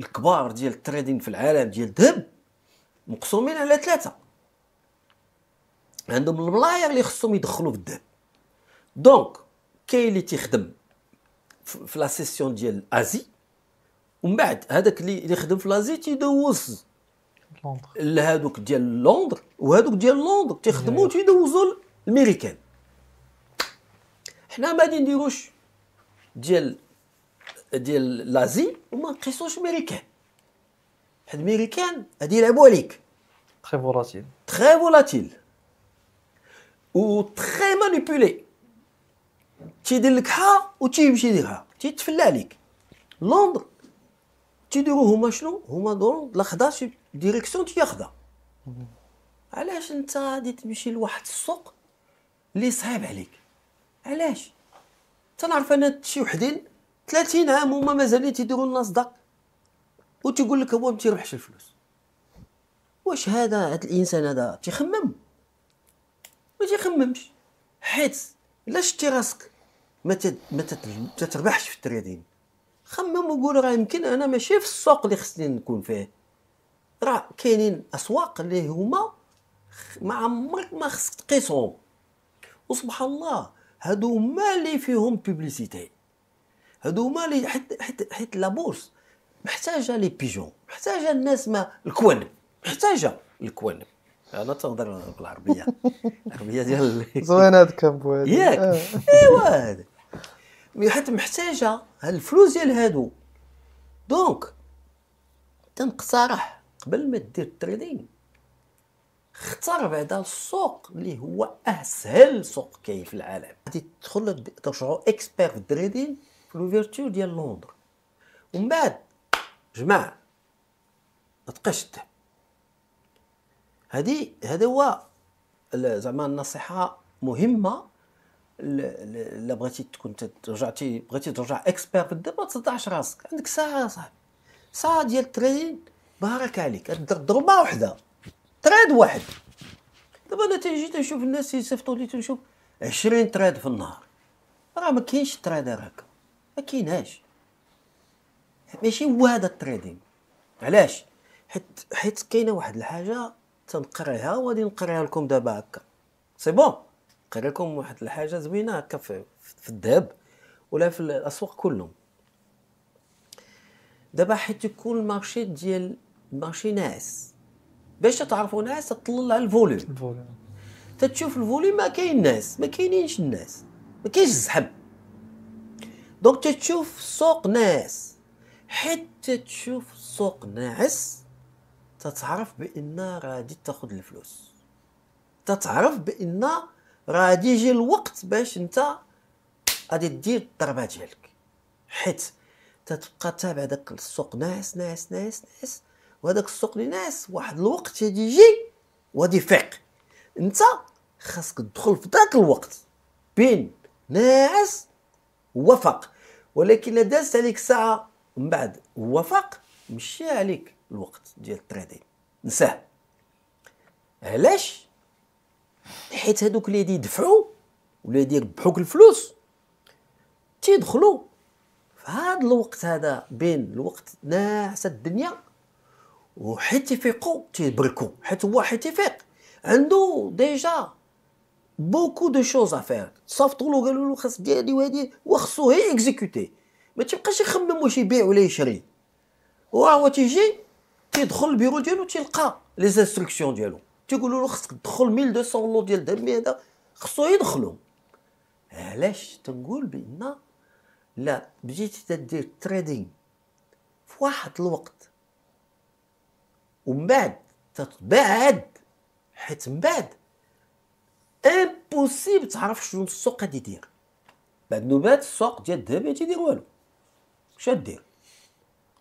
الكبار ديال التريدينغ في العالم ديال الذهب مقسومين على ثلاثه عندهم البلاير اللي خصهم يدخلوا في الذهب دونك كاين اللي تيخدم في لا سيسيون ديال ازي ومن بعد هذاك اللي خدم في لازي تيدوز لهذوك ديال لندن وهذوك ديال لندن تيخدموا تيدوزوا الميريكان حنا ما غادي نديروش ديال ديال لازي وما نقيسوش ميريكان حد ميريكان غادي يلعبوا عليك تخي فولاتيل تخي فولاتيل و تخي مانيبولي تيدير لك و تيمشي يديرها تيتفلى عليك لندن تيديرو هما شنو هما دور لاخدا شي ديريكسيون تياخدها علاش انت غادي تمشي لواحد السوق اللي صعيب عليك علاش تنعرف انا شي وحدين 30 عام هما مازالين تيديروا لنا صدق وتيقول لك هو ما تيربحش الفلوس واش هذا هذا الانسان هذا تيخمم ما تيخممش حيت الا شتي راسك ما ما تتربحش في التريدين خمم وقول راه يمكن انا ماشي في السوق اللي خصني نكون فيه راه كاينين اسواق اللي هما ما عمرك ما خصك تقيسهم وسبحان الله هادو هما اللي فيهم بوبليسيتي هادو هما اللي حيت حيت حيت لا بورس محتاجه لي بيجون محتاجه الناس ما الكوان محتاجه الكوان انا تنهضر بالعربيه العربيه ديال زوينه هاد الكامبو ياك آه. ايوا مي حيت محتاجه هاد الفلوس ديال هادو دونك تنقترح قبل ما دير التريدينغ اختار بعدا السوق اللي هو اسهل سوق كاين في العالم غادي تدخل تشعر اكسبير في الدريدين في لوفيرتور ديال لندن ومن بعد جماعه ما تبقاش تذهب هادي هذا هو زعما النصيحه مهمه الا بغيتي تكون رجعتي بغيتي ترجع اكسبير في الدب ما تصدعش راسك عندك ساعه صاحبي ساعه ديال التريدين بارك عليك ضربه وحدة تراد واحد دابا انا تيجي تنشوف الناس يصيفطوا لي تنشوف 20 تراد في النهار راه ما كاينش تراد هكا ما كايناش ماشي هو هذا التريدين علاش حيت حيت كاينه واحد الحاجه تنقريها وغادي نقريها لكم دابا هكا سي بون نقري لكم واحد الحاجه زوينه هكا في, في الذهب ولا في الاسواق كلهم دابا حيت يكون المارشي ديال المارشي ناعس باش تعرفوا ناس تطلع الفوليوم الفوليوم تتشوف الفوليوم ما كاين ناس ما كاينينش الناس ما كاينش الزحم دونك تتشوف السوق ناس حتى تشوف السوق ناعس تتعرف بان غادي تاخذ الفلوس تتعرف بان غادي يجي الوقت باش انت غادي دير الضربه ديالك حيت تتبقى تابع داك السوق ناعس ناعس ناعس ناعس وهذاك السوق اللي ناعس واحد الوقت غادي يجي وغادي يفيق انت خاصك تدخل في ذاك الوقت بين ناعس وفق ولكن لا دازت عليك ساعه من بعد وفق مشى عليك الوقت ديال التريدين نساه علاش حيت هادوك اللي يدفعوا ولا يربحوك الفلوس تيدخلوا في هذا الوقت هذا بين الوقت ناعس الدنيا وحيت يفيقوا تيبركوا حيت هو حيت يفيق عنده ديجا بوكو دو شوز افير صافطوا له قالوا له خاص هادي وهادي وخصو هي اكزيكوتي ما تيبقاش يخمم واش يبيع ولا يشري وهو تيجي تيدخل البيرو ديالو تيلقى لي انستركسيون ديالو تيقولوا له خصك تدخل 1200 لو ديال الدرهم هذا خصو يدخلو علاش تنقول بان لا بديتي تدير تريدينغ في واحد الوقت ومن بعد تتبعد حيت من بعد امبوسيبل تعرف شنو السوق غادي يدير بعد نوبات السوق ديال الذهب ما تيدير والو واش دير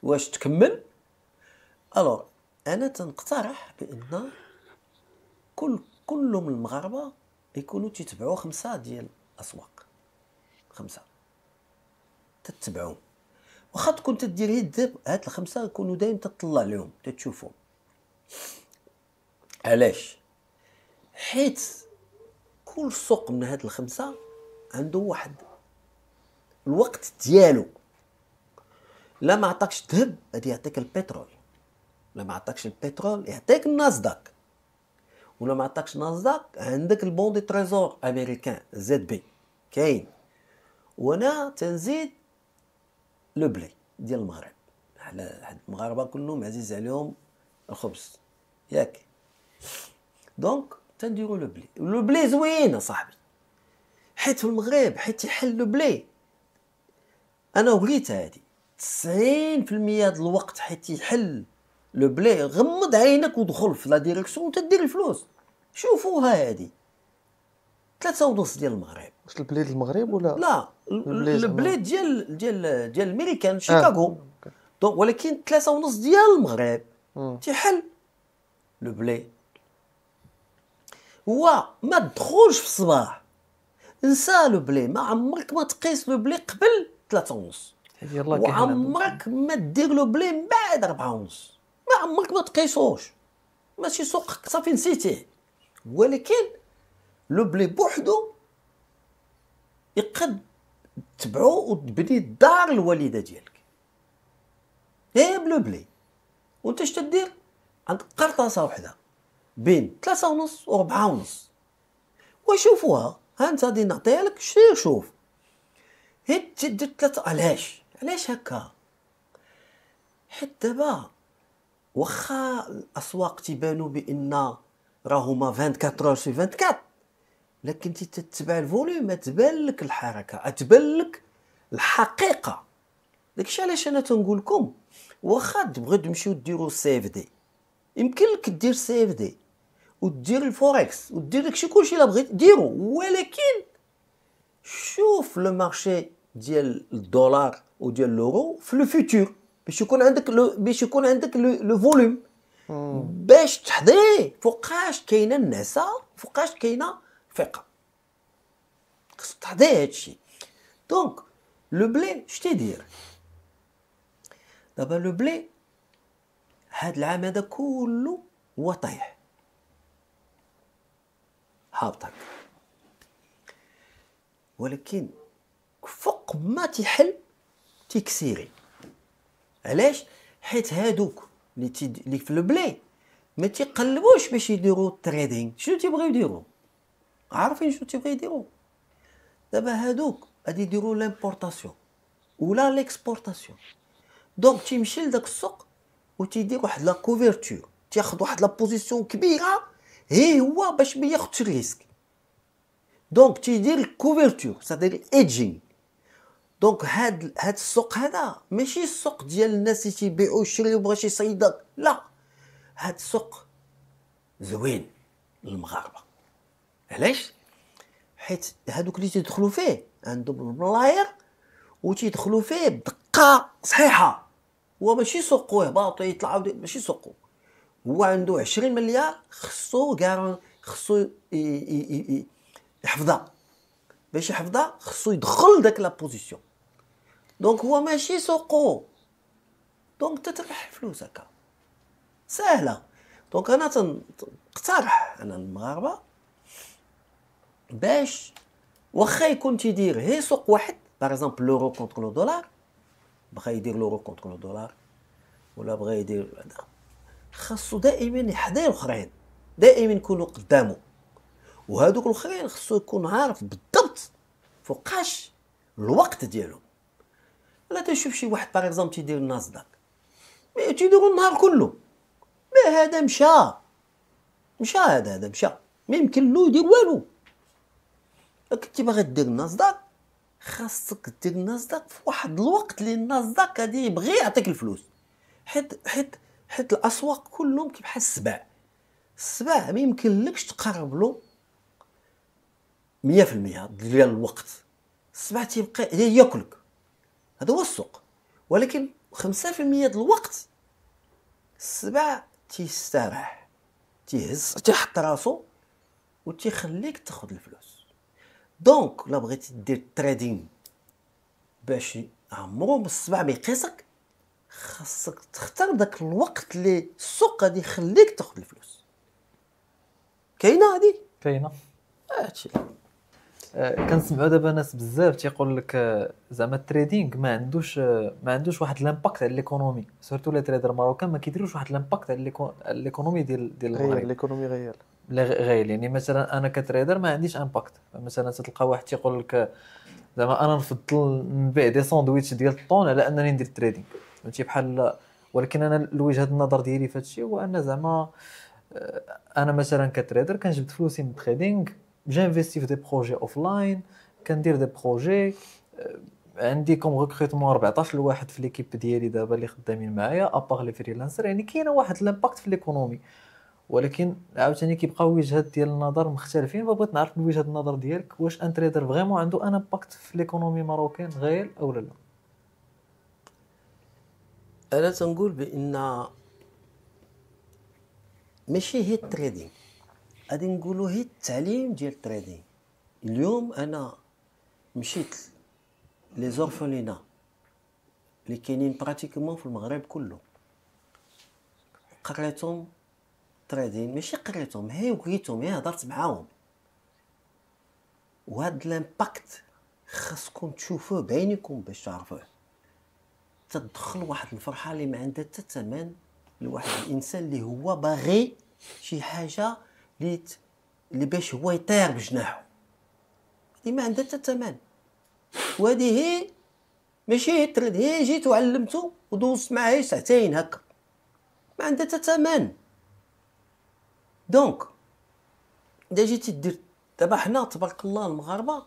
واش تكمل الوغ انا تنقترح بان كل كل من المغاربه يكونوا تيتبعوا خمسه ديال الاسواق خمسه تتبعهم واخا تكون تدير هي الذهب هاد الخمسه يكونوا دائما تطلع لهم تتشوفهم علاش حيت كل سوق من هاد الخمسه عنده واحد الوقت ديالو لا ما عطاكش الذهب غادي يعطيك البترول لا ما عطاكش البترول يعطيك الناسداك ولا ما عطاكش ناسداك عندك البون دي تريزور امريكان زد بي كاين وانا تنزيد لو بلي ديال المغرب على حد المغاربه كلهم عزيز عليهم الخبز ياك دونك تنديرو لو بلي لو بلي زوين صاحبي حيت في المغرب حيت يحل لو بلي انا وليت هادي 90% ديال الوقت حيت يحل لو بلي غمض عينك ودخل في لا ديريكسيون وتدير الفلوس شوفوها هادي ثلاثة ونص ديال المغرب واش البلاد المغرب ولا لا البلاد ديال ديال ديال الميريكان شيكاغو آه. دونك ولكن ثلاثة ونص ديال المغرب تيحل لو بلي هو ما تدخلش في الصباح انسى لو بلي ما عمرك ما تقيس لو بلي قبل 3 ونص وعمرك ما دير لو بلي من بعد 4 ونص ما عمرك ما تقيسوش ماشي سوقك صافي نسيتيه ولكن لو بلي بوحدو يقد تبعو وتبني الدار الوالده ديالك هي بلو بلي وانت اش تدير عندك قرطاسه وحده بين ثلاثة ونص وربعة ونص وشوفوها هانت غادي نعطيها لك شتي شوف هي تجدد ثلاثة علاش علاش هكا حيت دابا واخا الاسواق تيبانو بان راهما 24 في 24 لكن تي تتبع الفوليوم تبان لك الحركه تبان لك الحقيقه داكشي علاش انا تنقول لكم واخا تبغيو تمشيو ديروا اف دي يمكن لك دير سي اف دي ودير الفوركس ودير داكشي كلشي الا بغيت ديرو ولكن شوف لو مارشي ديال الدولار وديال لورو في لو فيتور باش يكون عندك لو باش يكون عندك لو فوليوم باش تحضي فوقاش كاينه النعسه فوقاش كاينه فقه خصك تحضي هادشي دونك لو بلي شتي دير دابا لو بلي هاد العام هذا كله هو طايح هابطك ولكن فوق ما تيحل تيكسيري علاش حيت هادوك اللي تيد... اللي في البلاي ما تيقلبوش باش يديروا تريدين شنو تيبغيو يديروا عارفين شنو تيبغيو يديروا دابا هادوك غادي يديروا لامبورطاسيون ولا ليكسبورطاسيون دونك تيمشي لداك السوق وتيدير واحد لا كوفرتور تياخد واحد لا بوزيسيون كبيره هي هو باش ما ياخدش الريسك دونك تيدير الكوفرتور سادير ايدجين دونك هاد هاد السوق هذا ماشي السوق ديال الناس اللي تيبيعوا ويشريوا وبغى شي لا هاد السوق زوين للمغاربه علاش حيت هادوك اللي تيدخلوا فيه عندهم الملاير وتيدخلوا فيه بدقه صحيحه هو ماشي سوقو يهبط يطلع ماشي سوقو هو عنده 20 مليار خصو كارون خصو يحفظها باش يحفظها خصو يدخل داك لا بوزيسيون دونك هو ماشي سوقو دونك تتربح فلوس هكا سهله دونك انا تنقترح انا المغاربه باش واخا يكون تيدير هي سوق واحد باغ اكزومبل لورو كونتر لو دولار بغى يدير لورو كونتر لو دولار ولا بغى يدير خاصو دائما يحدا الاخرين دائما يكونوا قدامه وهذوك الاخرين خاصو يكون عارف بالضبط فوقاش الوقت ديالهم لا تشوف شي واحد باغ اكزومبل تيدير الناسداك مي تيديرو النهار كله ما هذا مشى مشى هذا هذا مشى ما يمكن له يدير والو كنتي باغي دير الناسداك خاصك دير نازداك في واحد الوقت اللي نازداك غادي يبغي يعطيك الفلوس حيت حيت حيت الاسواق كلهم كيبحال السبع السبع السباع ما يمكنلكش تقرب له المية ديال الوقت السبع تيبقى ياكلك هذا هو السوق ولكن خمسة في المية ديال الوقت السبع تيستريح تيهز تيحط راسو وتيخليك تاخذ الفلوس دونك لا بغيتي دير تريدين باش عمرو من الصباح ما يقيسك خاصك تختار داك الوقت اللي السوق غادي يخليك تاخذ الفلوس كاينه هادي كاينه هادشي آه كنسمعوا دابا ناس بزاف تيقول لك آه زعما التريدينغ ما عندوش آه ما عندوش واحد الامباكت على ليكونومي سورتو لي تريدر ماروكان ما كيديروش واحد الامباكت على ليكونومي ديال ديال المغرب الايكونومي غيال لا غايل يعني مثلا انا كتريدر ما عنديش امباكت مثلا تلقى واحد تيقول لك زعما انا نفضل نبيع دي ساندويتش ديال الطون على انني ندير تريدينغ فهمتي بحال ولكن انا وجهه النظر ديالي في هادشي هو ان زعما آه، انا مثلا كتريدر كنجبد فلوسي من التريدينغ جانفيستي في دي بروجي اوف لاين كندير دي بروجي آه، عندي كوم ريكروتمون 14 واحد في ليكيب ديالي دابا اللي خدامين معايا ابار لي فريلانسر يعني كاينه واحد الامباكت في ليكونومي ولكن عاوتاني كيبقاو وجهات ديال النظر مختلفين فبغيت نعرف من وجهه النظر ديالك واش ان تريدر فريمون عنده ان امباكت في ليكونومي ماروكين غير او لا انا تنقول بان ماشي هي التريدين غادي نقولوا هي التعليم ديال التريدين اليوم انا مشيت لي زورفولينا اللي كاينين براتيكومون في المغرب كله قريتهم المفترضين ماشي قريتهم هي وقيتهم هي هضرت معاهم وهاد الامباكت خاصكم تشوفوه بعينيكم باش تعرفوه تدخل واحد الفرحه اللي ما عندها حتى ثمن لواحد الانسان اللي هو باغي شي حاجه اللي ت... اللي باش هو يطير بجناحه اللي ما عندها حتى ثمن وهذه هي ماشي هي ترد هي جيت وعلمته ودوزت معاه ساعتين هكا ما عندها حتى ثمن دونك اذا جيتي دير دابا حنا تبارك الله المغاربه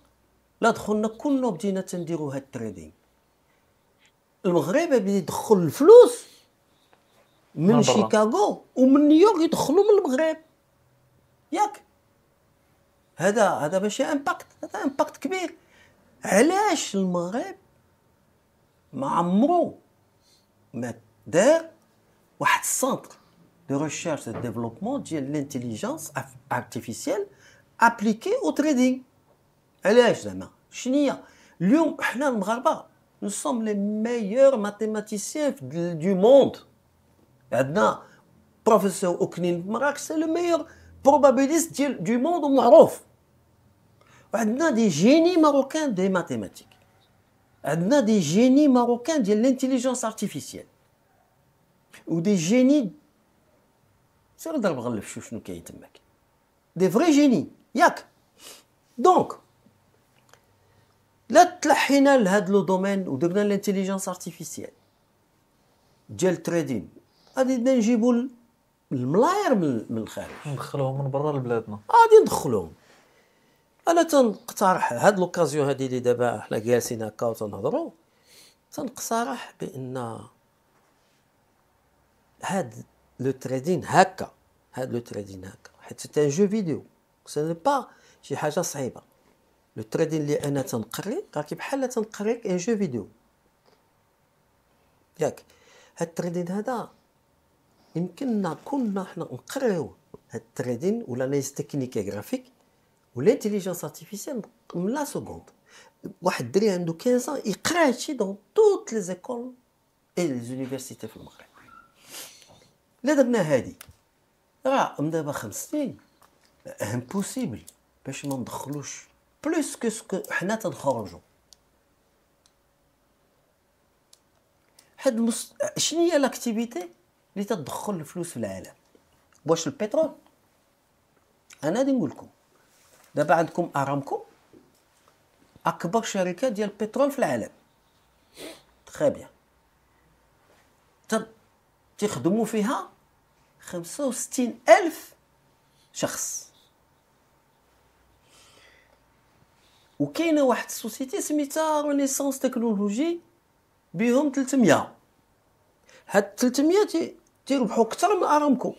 لا دخلنا كلنا بدينا تنديرو هاد التريدين المغرب بدا يدخل الفلوس من شيكاغو ومن نيويورك يدخلوا من المغرب ياك هذا هذا ماشي امباكت هذا امباكت كبير علاش المغرب ما عمرو ما دار واحد السنتر de recherche et de développement de l'intelligence artificielle appliquée au trading. Nous sommes les meilleurs mathématiciens du monde. Maintenant, professeur Oknin Marak, c'est le meilleur probabiliste du monde au Maroc. Maintenant, des génies marocains des mathématiques. Maintenant, des génies marocains de l'intelligence artificielle. Ou des génies سير ضرب غلف شوف شنو كاين تماك دي فري جيني ياك دونك لا تلحينا لهذا لو دومين ودرنا الانتيليجنس ارتيفيسيال ديال التريدين غادي نجيبو الملاير من الخارج ندخلوهم من برا لبلادنا غادي ندخلوهم انا تنقترح هاد لوكازيون هادي اللي دابا حنا جالسين هكا وتنهضروا تنقترح بان هاد لو تريدين هكا هاد لو تريدين هكا حيت سي ان جو فيديو سي با شي حاجه صعيبه لو تريدين اللي انا تنقري راكي بحال تنقريك ان جو فيديو ياك هاد التريدين هذا يمكننا كلنا حنا نقريو هاد التريدين ولا نيز تكنيك غرافيك ولا انتيليجونس ارتيفيسيال من لا سكوند واحد الدري عنده 15 يقرا هادشي دون توت لي زيكول اي لي زونيفرسيتي في المغرب لا درنا هادي راه من دابا خمس سنين امبوسيبل باش ما ندخلوش بلوس كو سكو حنا تنخرجو حد مس... شنو هي لاكتيفيتي اللي تدخل الفلوس في العالم واش البترول انا غادي نقول لكم دابا عندكم ارامكو اكبر شركه ديال البترول في العالم تخي بيان تخدموا فيها 65 ألف شخص وكاينه واحد السوسيتي سميتها رونيسونس تكنولوجي بهم 300 هاد 300 تي تيربحوا اكثر من ارامكو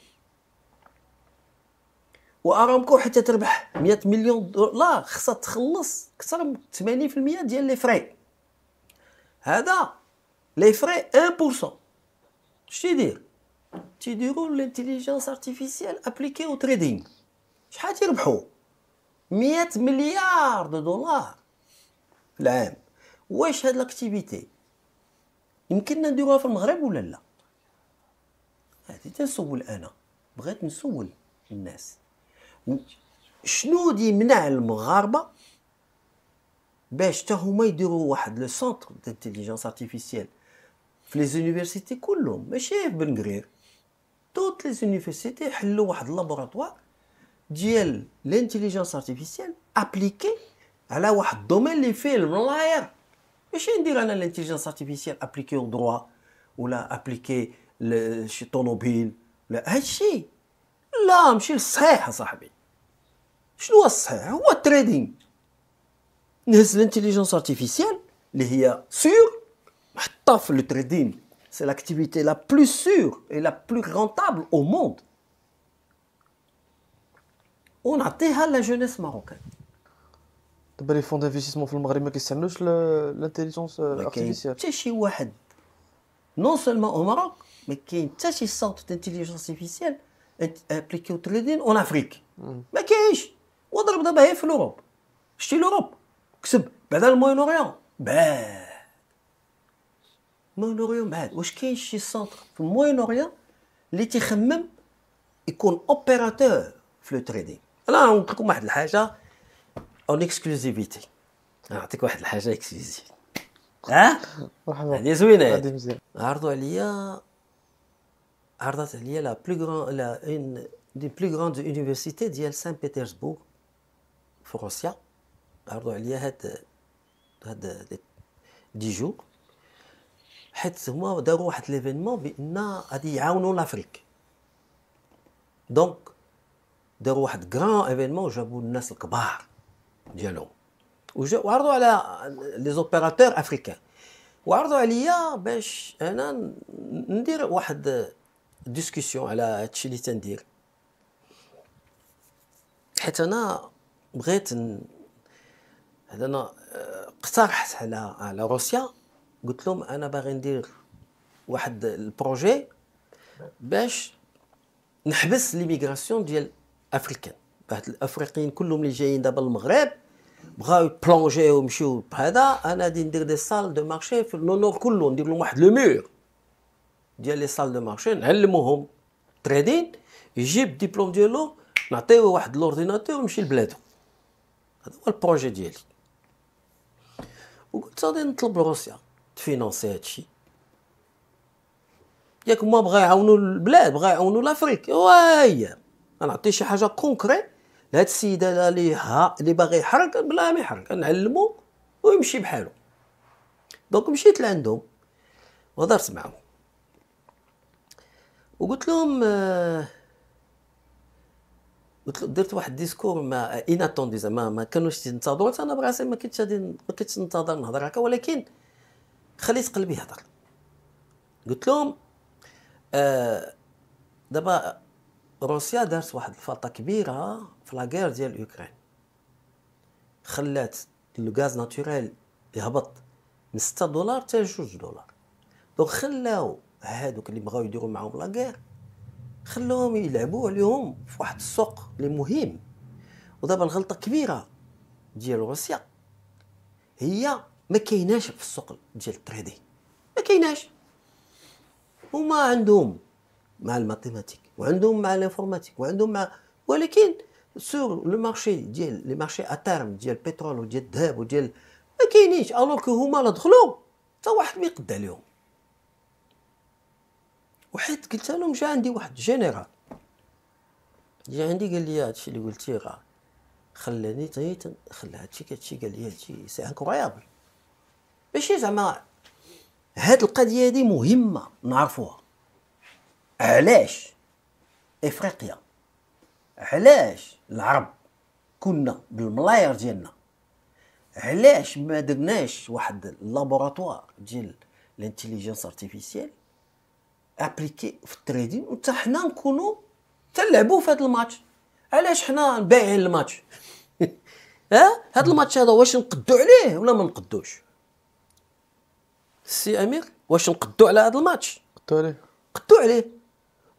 وارامكو حتى تربح 100 مليون دولار خصها تخلص اكثر من 80% ديال لي فري هذا لي فري 1% اش تيدير تيديرو ديروا الانتليجنس ارتيفيسيال ابليكي او تريدينغ شحال تيربحوا 100 مليار دو دولار في العام واش هاد لاكتيفيتي يمكننا نديروها في المغرب ولا لا هادي تنسول انا بغيت نسول الناس شنو دي منع المغاربه باش حتى هما يديروا واحد لو سونتر دانتيليجونس ارتيفيسيال في لي زونيفرسيتي كلهم ماشي في بنغرير توت لي زونيفرسيتي حلوا واحد لابوراتوار ديال لانتيليجونس ارتيفيسيال ابليكي على واحد الدومين اللي فيه الملاير ماشي ندير انا لانتيليجونس ارتيفيسيال ابليكي او دروا ولا ابليكي لشي طوموبيل لا هادشي لا مشي للصحيح صاحبي شنو هو الصحيح هو التريدينغ نهز لانتيليجونس ارتيفيسيال اللي هي سيور نحطها في التريدينغ C'est l'activité la plus sûre et la plus rentable au monde. On a déjà la jeunesse marocaine. Les fonds d'investissement pour le Maghreb l'intelligence euh, artificielle. Non seulement au Maroc, mais qui est un centre d'intelligence artificielle au impliqué en Afrique. Hmm. Mais qui est وضرب دابا هي fait l'Europe. suis l'Europe. dans le Moyen-Orient. Ben le Moyen-Orient est un centre de Moyen-Orient même, est un opérateur de trading. Alors, on va faire une chose en exclusivité. On va faire une chose en exclusivité. Hein? Allez-y. Il y a une des plus grandes universités de Saint-Pétersbourg, France. Il est a 10 jours. حيت هما داروا واحد ليفينمون بان غادي يعاونوا لافريك دونك داروا واحد كران ايفينمون جابوا الناس الكبار ديالهم وعرضوا على لي زوبيراتور افريكان وعرضوا عليا باش انا ندير واحد ديسكسيون على هادشي اللي تندير حيت انا بغيت هذا انا آه، اقترحت على على روسيا قلت لهم انا باغي ندير واحد البروجي باش نحبس ليميغراسيون ديال افريكان بعد الافريقيين كلهم اللي جايين دابا المغرب بغاو بلونجي ومشيو بهذا انا غادي ندير دي سال دو مارشي في لونور كله ندير لهم واحد لو مور ديال لي سال دو مارشي نعلموهم تريدين يجيب ديبلوم ديالو نعطيوه واحد لورديناتور ويمشي لبلادو هذا هو البروجي ديالي وقلت غادي نطلب لروسيا تفينونسي هادشي ياك ما بغا يعاونوا البلاد بغا يعاونوا لافريك وهي نعطي شي حاجه كونكري لهاد السيده اللي ها اللي باغي يحرق بلا ما يحرق نعلمو ويمشي بحالو دونك مشيت لعندهم وهضرت معاهم وقلت لهم قلت قلت درت واحد ديسكور ما اناتوندي زعما ما كانوش تنتظروا انا براسي ما كنتش ما كنتش ننتظر نهضر هكا ولكن خليت قلبي يهضر قلت لهم آه دابا روسيا دارت واحد الفلطه كبيره في لاغير ديال اوكران خلات الغاز ناتوريل يهبط من 6 دولار حتى 2 دولار دونك خلاو هادوك اللي بغاو يديروا معاهم لاغير خلوهم يلعبوا عليهم في واحد السوق اللي مهم ودابا الغلطه كبيره ديال روسيا هي ما كايناش في السوق ديال التريدي ما كايناش هما عندهم مع الماتيماتيك وعندهم مع الانفورماتيك وعندهم مع ولكن سور لو مارشي ديال لي مارشي اتيرم ديال البترول وديال الذهب وديال ما كاينينش الوغ كو هما لا دخلوا حتى واحد ما يقد عليهم وحيت قلت لهم جا عندي واحد جينيرال جا عندي قال لي هادشي اللي قلتي راه خلاني تيت خلى هادشي كتشي قال لي هادشي سي انكرويابل ماشي زعما هاد القضيه هادي مهمه نعرفوها علاش افريقيا علاش العرب كنا بالملاير ديالنا علاش ما درناش واحد اللابوراتوار ديال الانتيليجنس ارتيفيسيال ابليكي في التريدين وتا حنا نكونوا نلعبو في هاد الماتش علاش حنا بايعين الماتش <laughs> ها هاد الماتش هذا واش نقدو عليه ولا ما نقدوش السي امير واش نقدو على هذا الماتش قدو عليه قدو عليه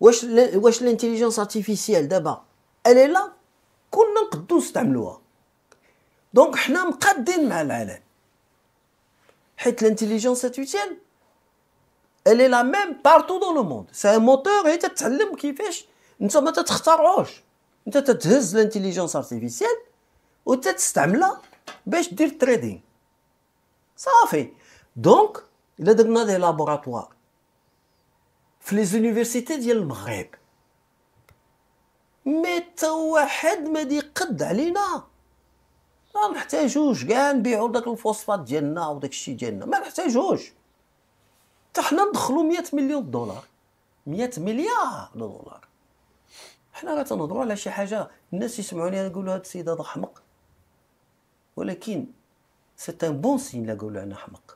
واش ل... واش الانتيليجنس ارتيفيسيال دابا الي لا كنا نقدو نستعملوها دونك حنا مقادين مع العالم حيت الانتيليجنس ارتيفيسيال الي لا ميم بارتو دون لو موند سي ان موتور هي تتعلم كيفاش انت ما تتخترعوش انت تتهز الانتيليجنس ارتيفيسيال وتتستعملها باش دير تريدينغ صافي دونك الا درنا دي لابوراتوار في لي زونيفرسيتي ديال المغرب مي تا واحد ما يقد علينا ما نحتاجوش كاع نبيعو داك الفوسفات ديالنا وداك الشيء ديالنا ما نحتاجوش حتى حنا ندخلو 100 مليون دولار 100 مليار دولار حنا راه تنهضروا على شي حاجه الناس يسمعوني يقولوا هذا السيد هذا حمق ولكن سي ان بون سين لا قالوا انا حمق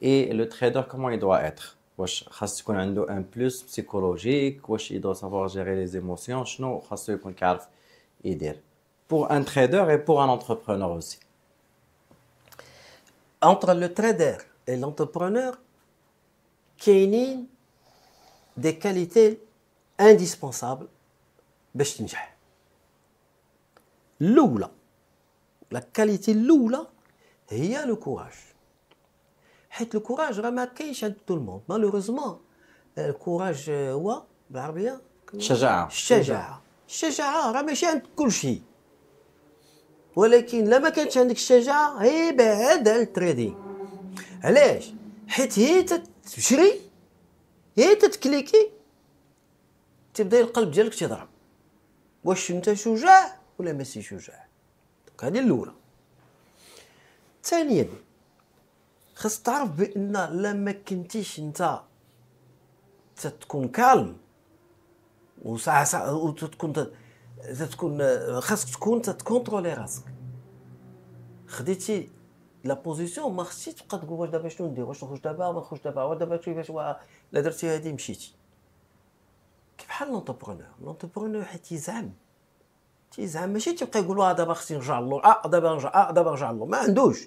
Et le trader, comment il doit être Il doit avoir un plus psychologique, il doit savoir gérer les émotions, ce Pour un trader et pour un entrepreneur aussi. Entre le trader et l'entrepreneur, il y a des qualités indispensables. La qualité, l'oula, a le courage. حيت الكوراج راه ما كاينش عند كل الموند مالوروزمون الكوراج هو بالعربيه الشجاعه الشجاعه الشجاعه راه ماشي عند كل شيء ولكن لا ما كانتش عندك الشجاعه هي بعد على التريدينغ علاش حيت هي تشري هي تتكليكي تبدا القلب ديالك تيضرب واش انت شجاع ولا ماشي شجاع هذه الاولى ثانيا خاص تعرف بان لما كنتيش انت تتكون كالم وساعة ساعة وتتكون تتكون خاصك تكون تتكونترولي راسك خديتي لا بوزيسيون ما خصكش تبقى تقول واش دابا شنو ندير واش نخرج دابا ما نخرج دابا واش دابا كيفاش لا درتي هادي مشيتي كيف بحال لونتربرونور لونتربرونور حيت يزعم تيزعم ماشي تيبقى يقول آه دابا خصني نرجع للور اه دابا نرجع اه دابا نرجع للور ما عندوش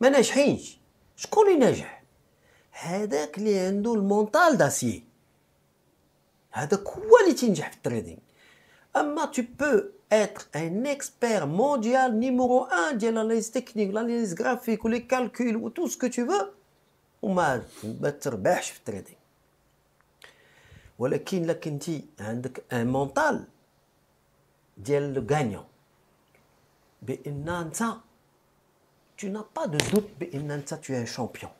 ما ناجحينش شكون اللي ناجح هذاك اللي عنده المونطال داسي هذاك هو اللي تنجح في التريدينغ اما تو بو اتر ان اكسبير مونديال نيمورو 1 ديال l'analyse تكنيك l'analyse غرافيك ولي كالكول و تو سكو تو وما ما تربحش في التريدينغ ولكن لك انت عندك ان مونطال ديال لو غانيون بان انت tu n'as pas de doute que tu es un champion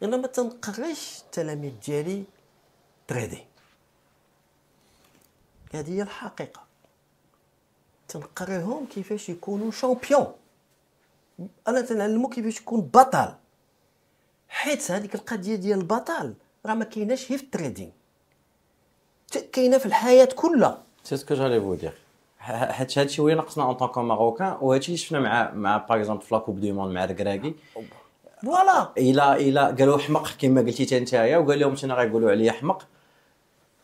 Et là, tu as انا ما تنقريش التلاميذ ديالي تريدي هذه هي الحقيقه تنقريهم كيفاش يكونوا شامبيون انا تنعلمو كيفاش يكون بطل حيت هذيك القضيه ديال البطل راه ما كايناش غير في التريدينغ كاينه في الحياه كلها سي سكو جالي فو دير حيت هادشي هو اللي ناقصنا اون طونكو ماروكان وهادشي اللي شفنا مع مع باغ اكزومبل في لاكوب دو موند مع الكراكي فوالا الا الا قالوا حمق كما قلتي حتى نتايا وقال لهم حنا غايقولوا عليا حمق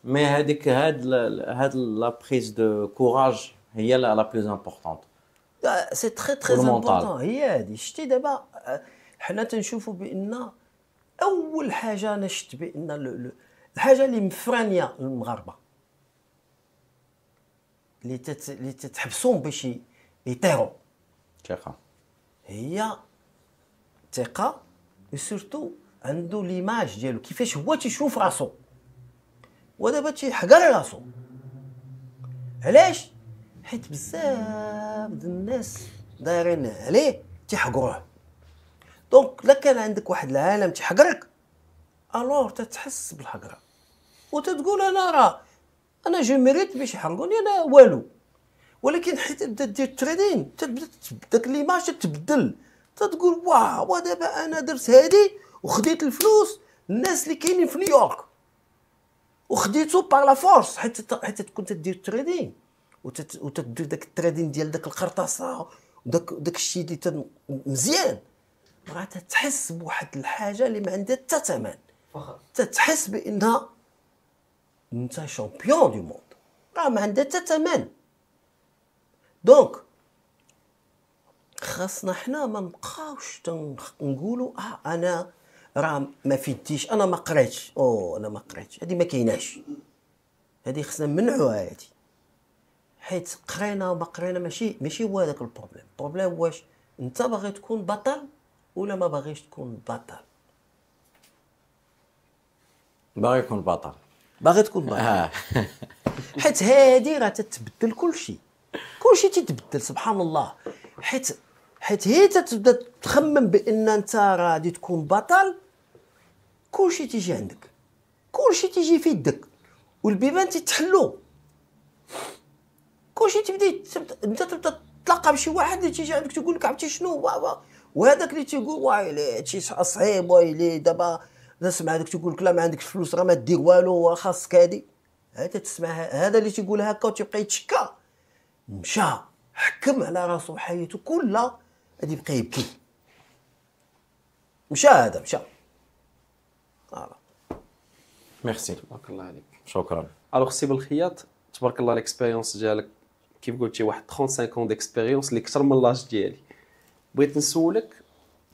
مي هذيك هاد هاد لا بريز دو كوراج هي لا بلوز امبورطون سي تري تري امبورطون هي هادي شتي دابا آه، حنا تنشوفوا بان اول حاجه انا شفت بان الحاجه اللي مفرانيه المغاربه اللي تت... اللي تتحبسهم باش يطيروا ثقه هي ثقه وسورتو عنده ليماج ديالو كيفاش هو تيشوف راسو ودابا تيحقر راسو علاش حيت بزاف د الناس دايرين عليه تيحقروه دونك لا كان عندك واحد العالم تيحقرك الور تتحس بالحقره وتتقول انا راه انا جو ميريت باش يحرقوني انا والو ولكن حيت تبدا دير تريدين تبدا داك ليماج تتبدل تتقول واو دابا انا درت هادي وخديت الفلوس الناس اللي كاينين في نيويورك وخديتو بار لا فورس حيت حيت تكون تدير تريدين وتت... وتدير داك التريدين ديال داك القرطاسه وداك داك الشيء اللي مزيان راه تحس بواحد الحاجه اللي ما عندها حتى ثمن تتحس بانها نتا شامبيون دو موند راه ما عندها حتى ثمن دونك خاصنا حنا ما نبقاوش نقولوا اه انا راه ما فيديش انا ما قريتش او انا ما قريتش هادي ما كايناش هادي خصنا نمنعوها هادي حيت قرينا وما قرينا ماشي ماشي هو هذاك البروبليم البروبليم واش انت باغي تكون بطل ولا ما باغيش تكون بطل باغي يكون بطل باغي تكون ضعيف آه. <laughs> حيت هادي راه تتبدل كلشي كلشي تيتبدل سبحان الله حيت حيت هي تتبدا تخمم بان انت غادي تكون بطل كلشي تيجي عندك كلشي تيجي في يدك والبيبان تيتحلو كلشي تبدا انت تبدا تتلاقى بشي واحد اللي تيجي عندك تقول لك عرفتي شنو وهذاك اللي تيقول وايلي هادشي صعيب وايلي دابا نسمع هذاك تيقول لك لا ما عندكش فلوس راه ما دير والو خاصك هادي هذا تسمع هذا اللي تيقول هكا وتيبقى يتشكى مشى حكم على راسو حياته كلها غادي يبقى يبكي مشى هذا مشى آه. ميرسي تبارك الله عليك شكرا الوغ سي بالخياط تبارك الله ليكسبيريونس ديالك كيف قلتي واحد 35 اون ديكسبيريونس اللي كثر من لاج ديالي بغيت نسولك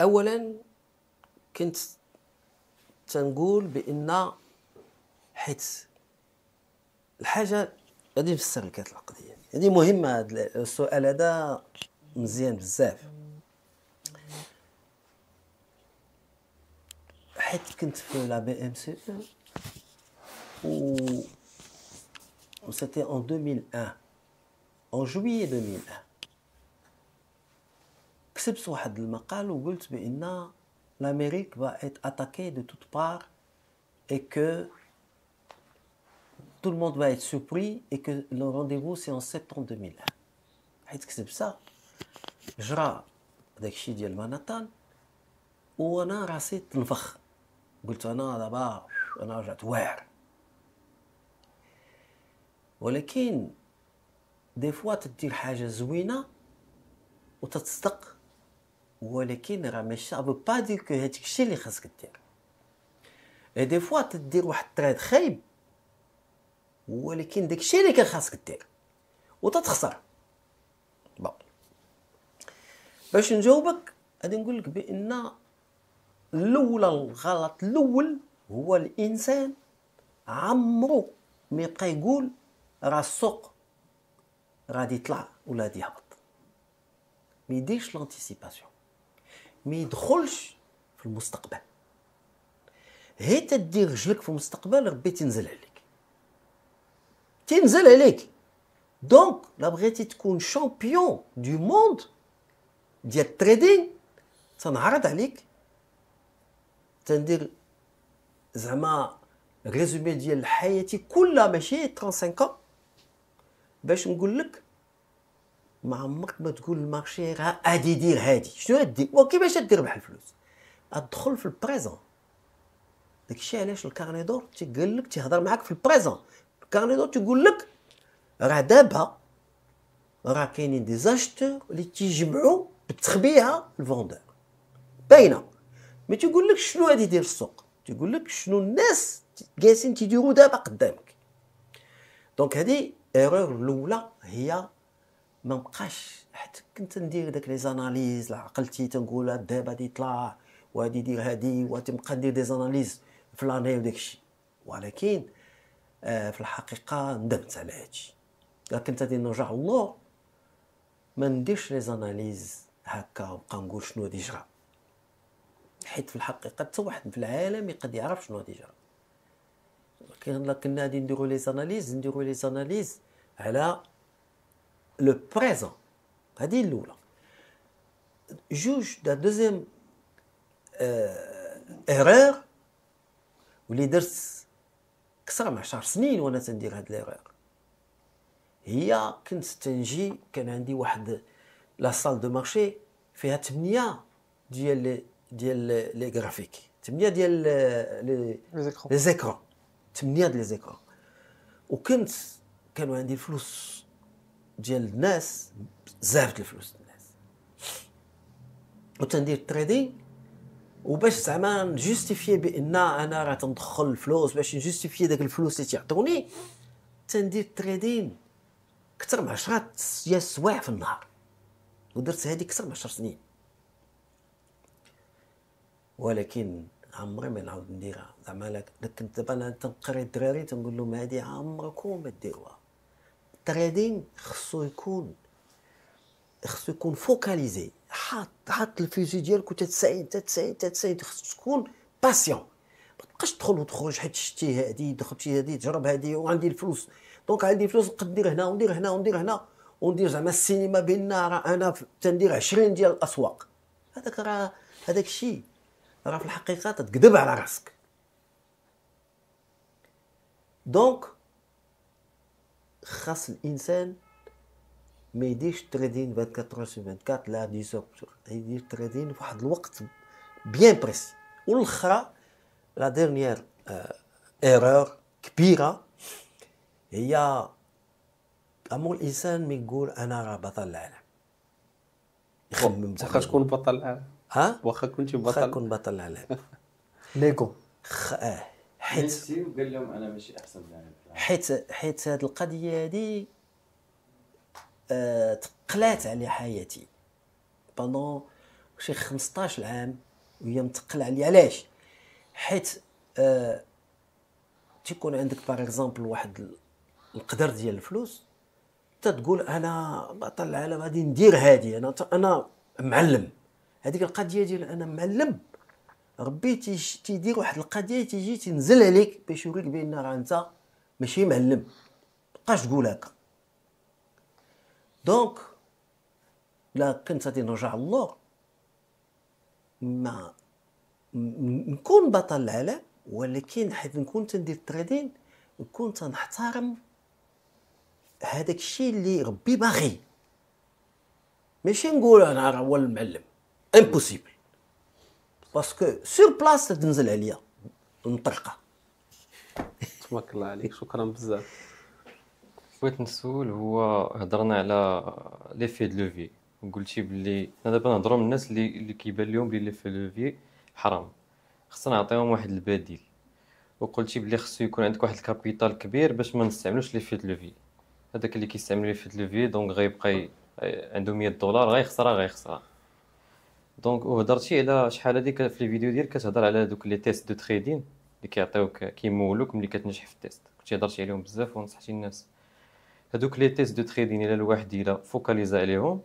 اولا كنت تنقول بان حيت الحاجه غادي نفسر لك هذه القضيه هذه مهمه هذا السؤال هذا مزيان بزاف حيت كنت في لا بي ام سي و سيتي ان 2001 ان جويي 2001 كسبت واحد المقال وقلت بان لامريك بقت اتاكي دو توت بار اي كو tout le monde va être surpris et que le rendez-vous c'est en septembre 2001 حيت كتب سا جرى داكشي ديال ماناتان وانا راسي تنفخ قلت انا دابا انا رجعت واعر ولكن دي فوا تدير حاجه زوينه وتتصدق ولكن راه ماشي با دير كو هاديك الشيء اللي خاصك دير اي دي فوا تدير واحد التريد خايب ولكن داك الشيء اللي كان خاصك دير وتتخسر بون باش نجاوبك غادي نقول لك بان الاول الغلط الاول هو الانسان عمرو ما يبقى يقول راه السوق غادي يطلع ولا غادي يهبط ما يديرش لانتيسيباسيون ما يدخلش في المستقبل هي تدير رجلك في المستقبل ربي تنزل عليك تنزل عليك دونك لا بغيتي تكون شامبيون دو موند ديال التريدين تنعرض عليك تندير زعما ريزومي ديال حياتي كلها ماشي 35 باش نقول لك ما عمرك ما تقول المارشي راه غادي يدير هادي شنو غادي وكيفاش غادي تربح الفلوس ادخل في البريزون داكشي علاش الكارني دور تيقول لك تيهضر معاك في البريزون الكارني دور تيقول لك راه دابا راه كاينين دي زاشتور اللي تيجمعوا بتخبيها الفوندور باينه ما لك شنو غادي يدير السوق تيقول لك شنو الناس جالسين تيديروا دابا قدامك دونك هذه ايرور الاولى هي ما بقاش حيت كنت ندير داك لي زاناليز عقلتي تنقول دابا الذهب يطلع وهادي دير هادي وتبقى ندير دي زاناليز في لاني وداك الشيء ولكن آه في الحقيقه ندمت على هادشي كنت غادي نرجع الله ما نديرش لي زاناليز هكا وبقى نقول شنو غادي يجرى حيت في الحقيقه حتى واحد في العالم يقد يعرف شنو غادي يجرى لكن لكن غادي نديرو لي زاناليز نديرو لي زاناليز على لو بريزون هذه الاولى جوج دا دوزيام ايرور اه واللي درت كثر من 10 سنين وانا تندير هاد ليرور هي كنت تنجي كان عندي واحد لا سال دو مارشي فيها 8 ديال ديال لي غرافيك 8 ديال لي لي زيكرون 8 ديال لي زيكرون وكنت كانوا عندي الفلوس ديال الناس بزاف د الفلوس الناس وتندير تريدينغ وباش زعما نجيستيفي بان انا راه تندخل الفلوس باش نجيستيفي داك الفلوس اللي تيعطوني تندير تريدين كثر من 10 ديال السوايع في النهار ودرت هادي كثر من 10 سنين ولكن عمري ما نعاود نديرها زعما لك كنت دابا تنقري الدراري تنقول لهم هادي عمركم ما ديروها التريدينغ خصو يكون خصو يكون فوكاليزي حاط حاط الفيزي ديالك وتتساين تتساين تتساين خصو تكون باسيون ما تبقاش تدخل وتخرج حيت شتي هادي دخلتي هادي تجرب هادي وعندي الفلوس دونك عندي الفلوس نقد ندير هنا وندير هنا وندير هنا وندير زعما السينما بيننا راه انا تندير 20 ديال الاسواق هذاك راه هذاك الشيء راه في الحقيقه تتكذب على راسك دونك خاص الانسان ما يديش تريدين 24 سو 24 لا 10 يدير تريدين واحد الوقت بيان بريسي والاخرى لا ديرنيير ايرور euh, كبيره هي امور الانسان ما يقول انا راه بطل العالم يخمم واخا تكون بطل العالم ها واخا كنت بطل واخا كنت بطل العالم ليكو خ... اه حيت قال لهم انا ماشي احسن لاعب حيت حيت هاد القضيه هادي أه تقلات على حياتي بانون شي 15 عام وهي متقلة علي علاش حيت أه تيكون عندك باغ اكزومبل واحد القدر ديال الفلوس تتقول انا بطل العالم غادي ندير هادي انا انا معلم هذيك القضيه ديال انا معلم ربي تيدير واحد القضيه تيجي تنزل عليك باش يوريك بان راه انت ماشي معلم بقاش تقول هكا دونك الا كنت غادي نرجع الله ما نكون بطل العالم ولكن حيت نكون تندير تريدين نكون تنحترم هذاك الشيء اللي ربي باغي ماشي نقول انا راه هو المعلم امبوسيبل باسكو سور بلاص تنزل عليا مطرقه تبارك الله عليك شكرا بزاف بغيت نسول هو هضرنا على ليفي دو لوفي قلتي بلي انا دابا نهضروا من الناس اللي اللي كيبان لهم بلي ليفي لوفي حرام خصنا نعطيهم واحد البديل وقلتي بلي خصو يكون عندك واحد الكابيتال كبير باش ما نستعملوش ليفي دو لوفي هذاك اللي كيستعمل ليفي دو لوفي دونك غيبقى عنده 100 دولار غيخسرها غيخسرها دونك وهضرتي على شحال هذيك في الفيديو ديالك كتهضر على دوك لي تيست دو تريدين اللي كيعطيوك كيمولوك ملي كتنجح في التيست كنتي هضرتي عليهم بزاف ونصحتي الناس هذوك لي تيست دو تريدين الى الواحد الا فوكاليزا عليهم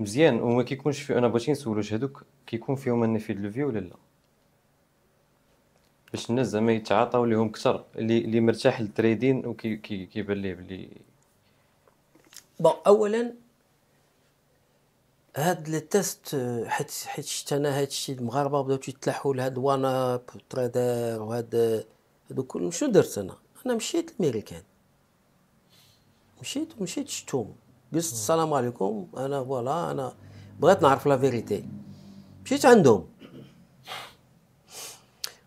مزيان وما كيكونش في انا بغيتي نسولو هذوك كيكون فيهم النفي لوفي ولا لا باش الناس زعما يتعاطاو ليهم كثر اللي اللي مرتاح للتريدين وكيبان ليه بلي بون اولا هاد لي تيست حيت حيت شفت انا هاد الشيء المغاربه بداو يتلاحوا لهاد واناب تريدر وهاد هادو كل شنو درت انا انا مشيت للميريكان مشيت ومشيت شتوم قلت السلام عليكم انا فوالا انا بغيت نعرف لا فيريتي مشيت عندهم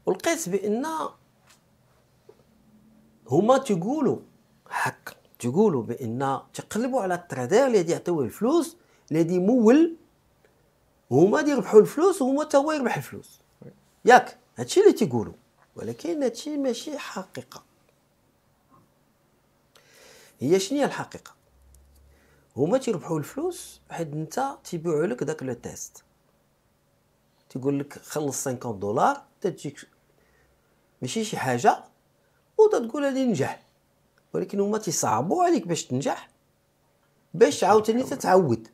ولقيت بان هما تقولوا حق تقولوا بان تقلبوا على التريدر اللي يعطيوه الفلوس اللي مول هما غادي يربحوا الفلوس وهما حتى هو يربح الفلوس ياك هادشي اللي تيقولوا ولكن هادشي ماشي حقيقه هي شنو هي الحقيقه هما تيربحوا الفلوس حيت انت تيبيعوا لك داك لو تيست تيقول لك خلص 50 دولار تجيك ماشي شي حاجه تقول غادي نجح ولكن هما تيصعبوا عليك باش تنجح باش عاوتاني تتعود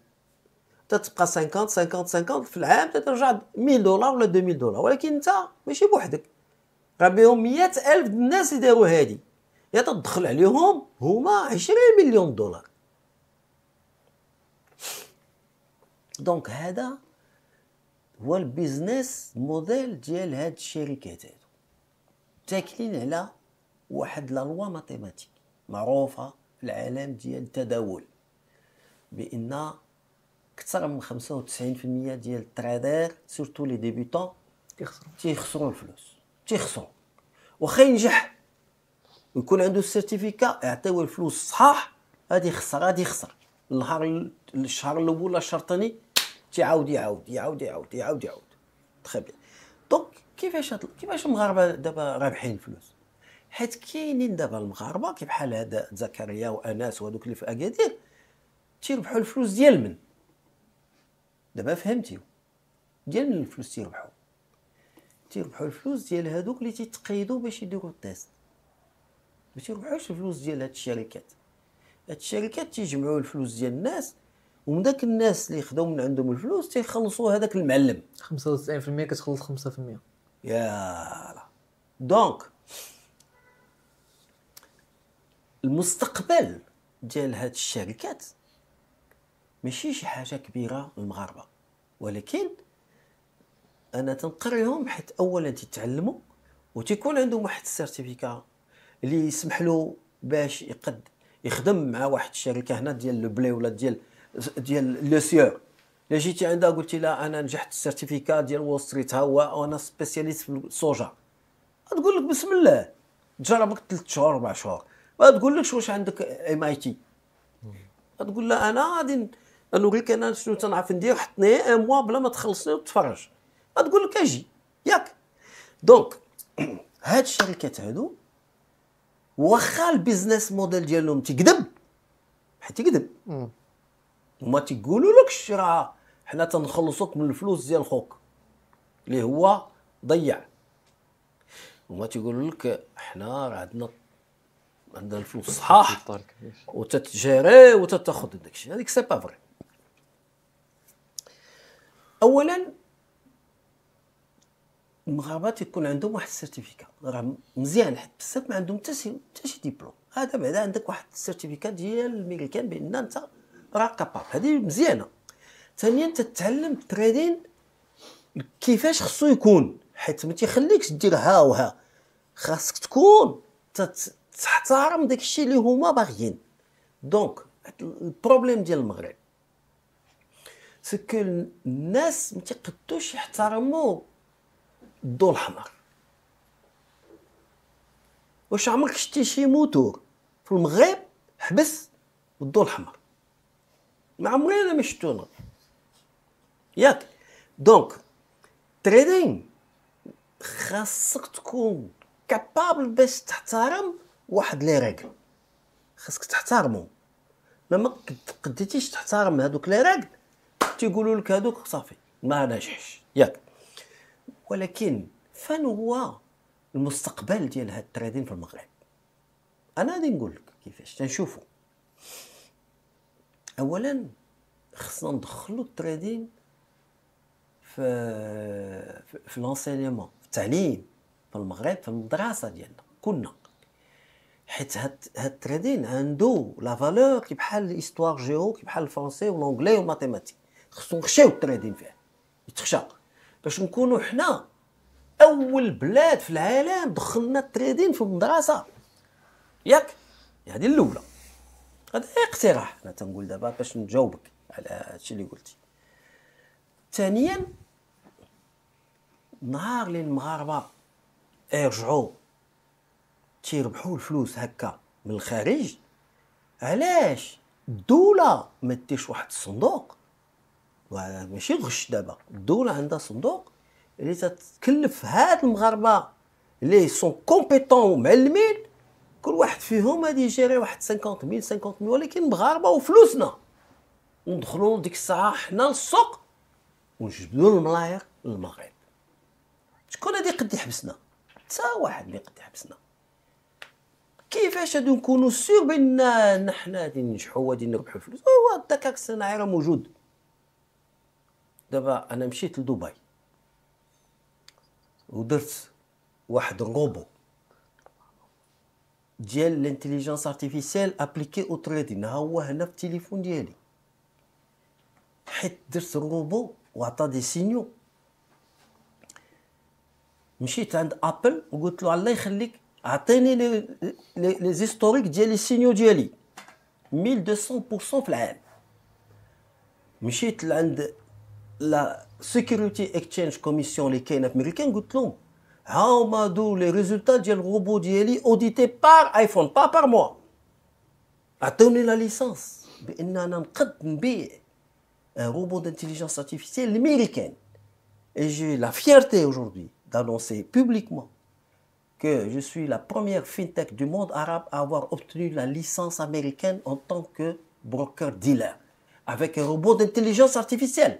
تتبقى 50 50 50 في العام تترجع 1000 دولار ولا 2000 دولار ولكن انت ماشي بوحدك راه بهم 100000 الناس اللي داروا هادي يا تدخل عليهم هما 20 مليون دولار دونك هذا هو البيزنس موديل ديال هاد الشركات هادو تاكلين على واحد لا لوا ماتيماتيك معروفه في العالم ديال التداول بان اكثر من 95% ديال الترادير سورتو لي ديبيتون تيخسروا تيخسروا الفلوس تيخسروا واخا ينجح ويكون عنده السيرتيفيكا يعطيوه الفلوس صحاح غادي يخسر غادي يخسر النهار الشهر الاول ولا الشهر الثاني تيعاود يعاود يعاود يعاود يعاود يعاود تخي بيان دونك كيفاش هتل... كيفاش المغاربه دابا رابحين الفلوس حيت كاينين دابا المغاربه كيف بحال هذا زكريا واناس وهذوك اللي في اكادير تيربحوا الفلوس ديال من دابا فهمتي ديال من الفلوس تيربحوا تيربحوا الفلوس ديال هادوك اللي تيتقيدوا باش يديروا التيست ما تيربحوش الفلوس ديال هاد الشركات هاد الشركات تيجمعوا الفلوس ديال الناس ومن داك الناس اللي خداو من عندهم الفلوس تيخلصوا هذاك المعلم 95% كتخلص 5% لا دونك المستقبل ديال هاد الشركات ماشي شي حاجه كبيره المغاربه ولكن انا تنقريهم حيت اولا تيتعلموا وتيكون عندهم واحد السيرتيفيكا اللي يسمح له باش يقد يخدم مع واحد الشركه هنا ديال لو بلي ولا ديال ديال لو سيور الا جيتي عندها قلتي لها انا نجحت السيرتيفيكا ديال وول ستريت ها هو وانا سبيسياليست في الصوجه تقول لك بسم الله تجربك 3 شهور 4 شهور ما تقول لكش واش عندك ام اي تي تقول لها انا غادي غير انا شنو تنعرف ندير حطني ان موا بلا ما تخلصني وتتفرج غتقول لك اجي ياك دونك <clears throat> هاد الشركات هادو واخا البيزنس موديل ديالهم تيكذب حيت تيكذب وما تيقولوا راه حنا تنخلصوك من الفلوس ديال خوك اللي هو ضيع وما تيقولوا لك حنا راه عندنا عندنا الفلوس صحاح وتتجاري وتتاخذ داكشي هذيك سي با فري اولا المغاربات يكون عندهم واحد السيرتيفيكا راه مزيان حتى بزاف ما عندهم حتى شي ديبلوم هذا بعدا عندك واحد السيرتيفيكا ديال الميريكان بان انت راه كاباب هذه مزيانه ثانيا تتعلم التريدين كيفاش خصو يكون حيت ما تيخليكش دير ها وها خاصك تكون تحترم داكشي اللي هما باغيين دونك البروبليم ديال المغرب سكو الناس ما تيقدوش يحترموا الضو الاحمر واش عمرك شتي شي موتور في المغرب حبس بالضو الاحمر ما عمري انا ما شفتو ياك دونك تريدين خاصك تكون كابابل باش تحترم واحد لي راجل خاصك تحترمو ما ما قديتيش تحترم هادوك لي راجل تيقولوا لك هذوك صافي ما ناجحش ياك ولكن فن هو المستقبل ديال هاد التريدين في المغرب انا غادي نقول لك كيفاش تنشوفوا اولا خصنا ندخلوا التريدين في في لونسينيمون في التعليم في المغرب في المدرسه ديالنا كلنا حيت هاد هاد التريدين عنده لا فالور كي بحال الاستوار جيو كي بحال الفرنسي والانجلي والماتيماتيك خصو نخشاو التريدين فيه يتخشى باش نكونوا حنا اول بلاد في العالم دخلنا التريدين في المدرسه ياك هذه الاولى هذا اقتراح انا تنقول دابا باش نجاوبك على هادشي اللي قلتي ثانيا نهار اللي المغاربه يرجعوا تيربحوا الفلوس هكا من الخارج علاش الدوله ما واحد الصندوق ماشي غش دابا الدوله عندها صندوق اللي تتكلف هاد المغاربه اللي سون كومبيتون ومعلمين كل واحد فيهم غادي يجيري واحد 50 ميل 50 ميل ولكن مغاربه وفلوسنا وندخلوا ديك الساعه حنا للسوق ونجبدوا الملايير للمغرب شكون غادي يقد يحبسنا حتى واحد اللي يقد يحبسنا كيفاش هادو نكونوا سيغ بان نحنا غادي ننجحوا غادي نربحوا الفلوس هو الذكاء الصناعي راه موجود دابا انا مشيت لدبي ودرت واحد روبو ديال الانتليجنس ارتيفيسيال ابليكي او تريدين ها هو هنا في التليفون ديالي حيت درت روبو وعطى دي سينيو مشيت عند ابل وقلت له الله يخليك اعطيني لي زيستوريك ديال لي سينيو ديالي 1200% في العام مشيت لعند la Security Exchange Commission les américains في les قلت لهم résultats les robot iPhone, pas par par par robot pas par moi d'intelligence artificielle américaine et j'ai la fierté aujourd'hui d'annoncer publiquement que je suis la première fintech du monde arabe à avoir obtenu la licence américaine en tant que broker dealer avec un robot d'intelligence artificielle.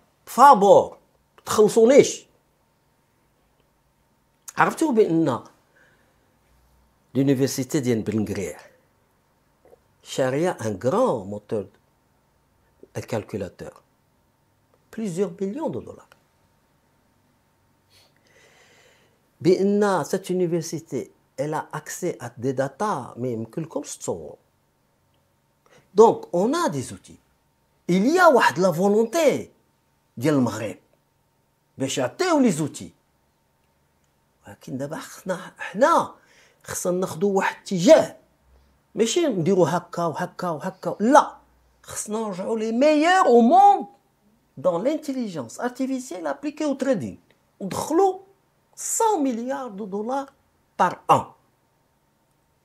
فابور تخلصونيش عرفتوا بان لونيفرسيتي ديال بن شاريه ان غران موتور الكالكولاتور بليزيور مليون دو دولار بان سات يونيفرسيتي الا اكسي ا دي داتا مي يمكن لكم تصوروا دونك اون ا دي زوتي il y a واحد لا فولونتي ديال المغرب باش يعطيو لي زوتي ولكن دابا خصنا حنا خصنا ناخذ واحد الاتجاه ماشي نديرو هكا وهكا وهكا لا خصنا نرجعو لي ميور او موند دون لانتيليجونس ارتيفيسيال ابليكي او تريدين ودخلو 100 مليار دو دولار بار ان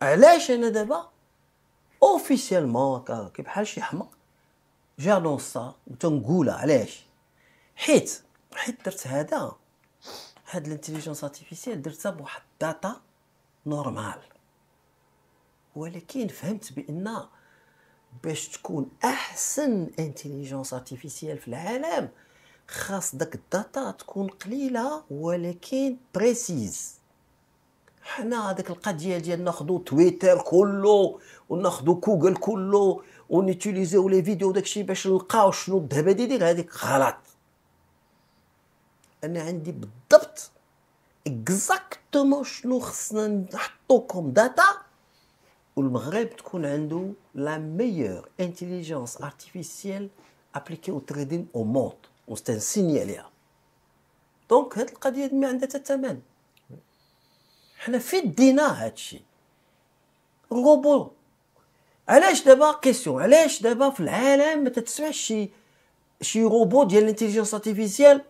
علاش انا دابا اوفيسيالمون كيف بحال شي حمق جانونسا وتنقولها علاش حيت حيت درت هذا هاد الانتليجنس ارتيفيسيال درتها بواحد الداتا نورمال ولكن فهمت بان باش تكون احسن انتليجنس ارتيفيسيال في العالم خاص داك الداتا تكون قليله ولكن بريسيز حنا هذيك القضيه ديال ناخذ تويتر كله وناخذ جوجل كله ونيتيليزيو لي فيديو داكشي باش نلقاو شنو الذهب ديال هذيك غلط انا عندي بالضبط اكزاكتومون شنو خصنا نحطو كوم داتا والمغرب تكون عنده لا ميور انتيليجونس ارتيفيسيال ابليكي او تريدين او مونت وستنسيني عليها دونك هاد القضيه ما عندها حتى ثمن حنا في دينا هادشي روبو علاش دابا كيسيون علاش دابا في العالم ما تتسمعش شي شي روبو ديال الانتيليجونس ارتيفيسيال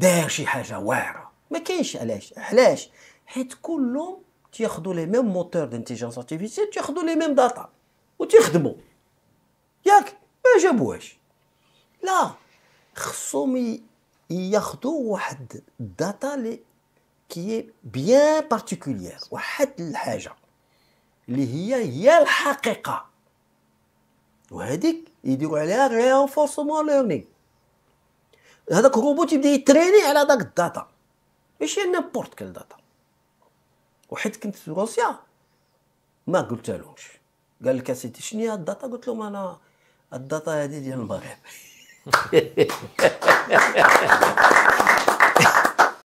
داير شي حاجه واعره ما كاينش علاش علاش حيت كلهم تياخذوا لي ميم موتور دانتيجونس ارتيفيسيال تياخذوا لي ميم داتا وتخدموا ياك ما جابوهاش لا خصهم ياخذوا واحد الداتا لي كي بيان بارتيكولير واحد الحاجه اللي هي هي الحقيقه وهذيك يديروا عليها رينفورسمون ليرنينغ هذاك الروبوت يبدا يتريني على داك الداتا ماشي نيمبورت كل داتا وحيت كنت في روسيا ما قلت لهمش قال لك اسيدي شنو هي الداتا قلت لهم انا الداتا هذه ديال المغرب <laughs>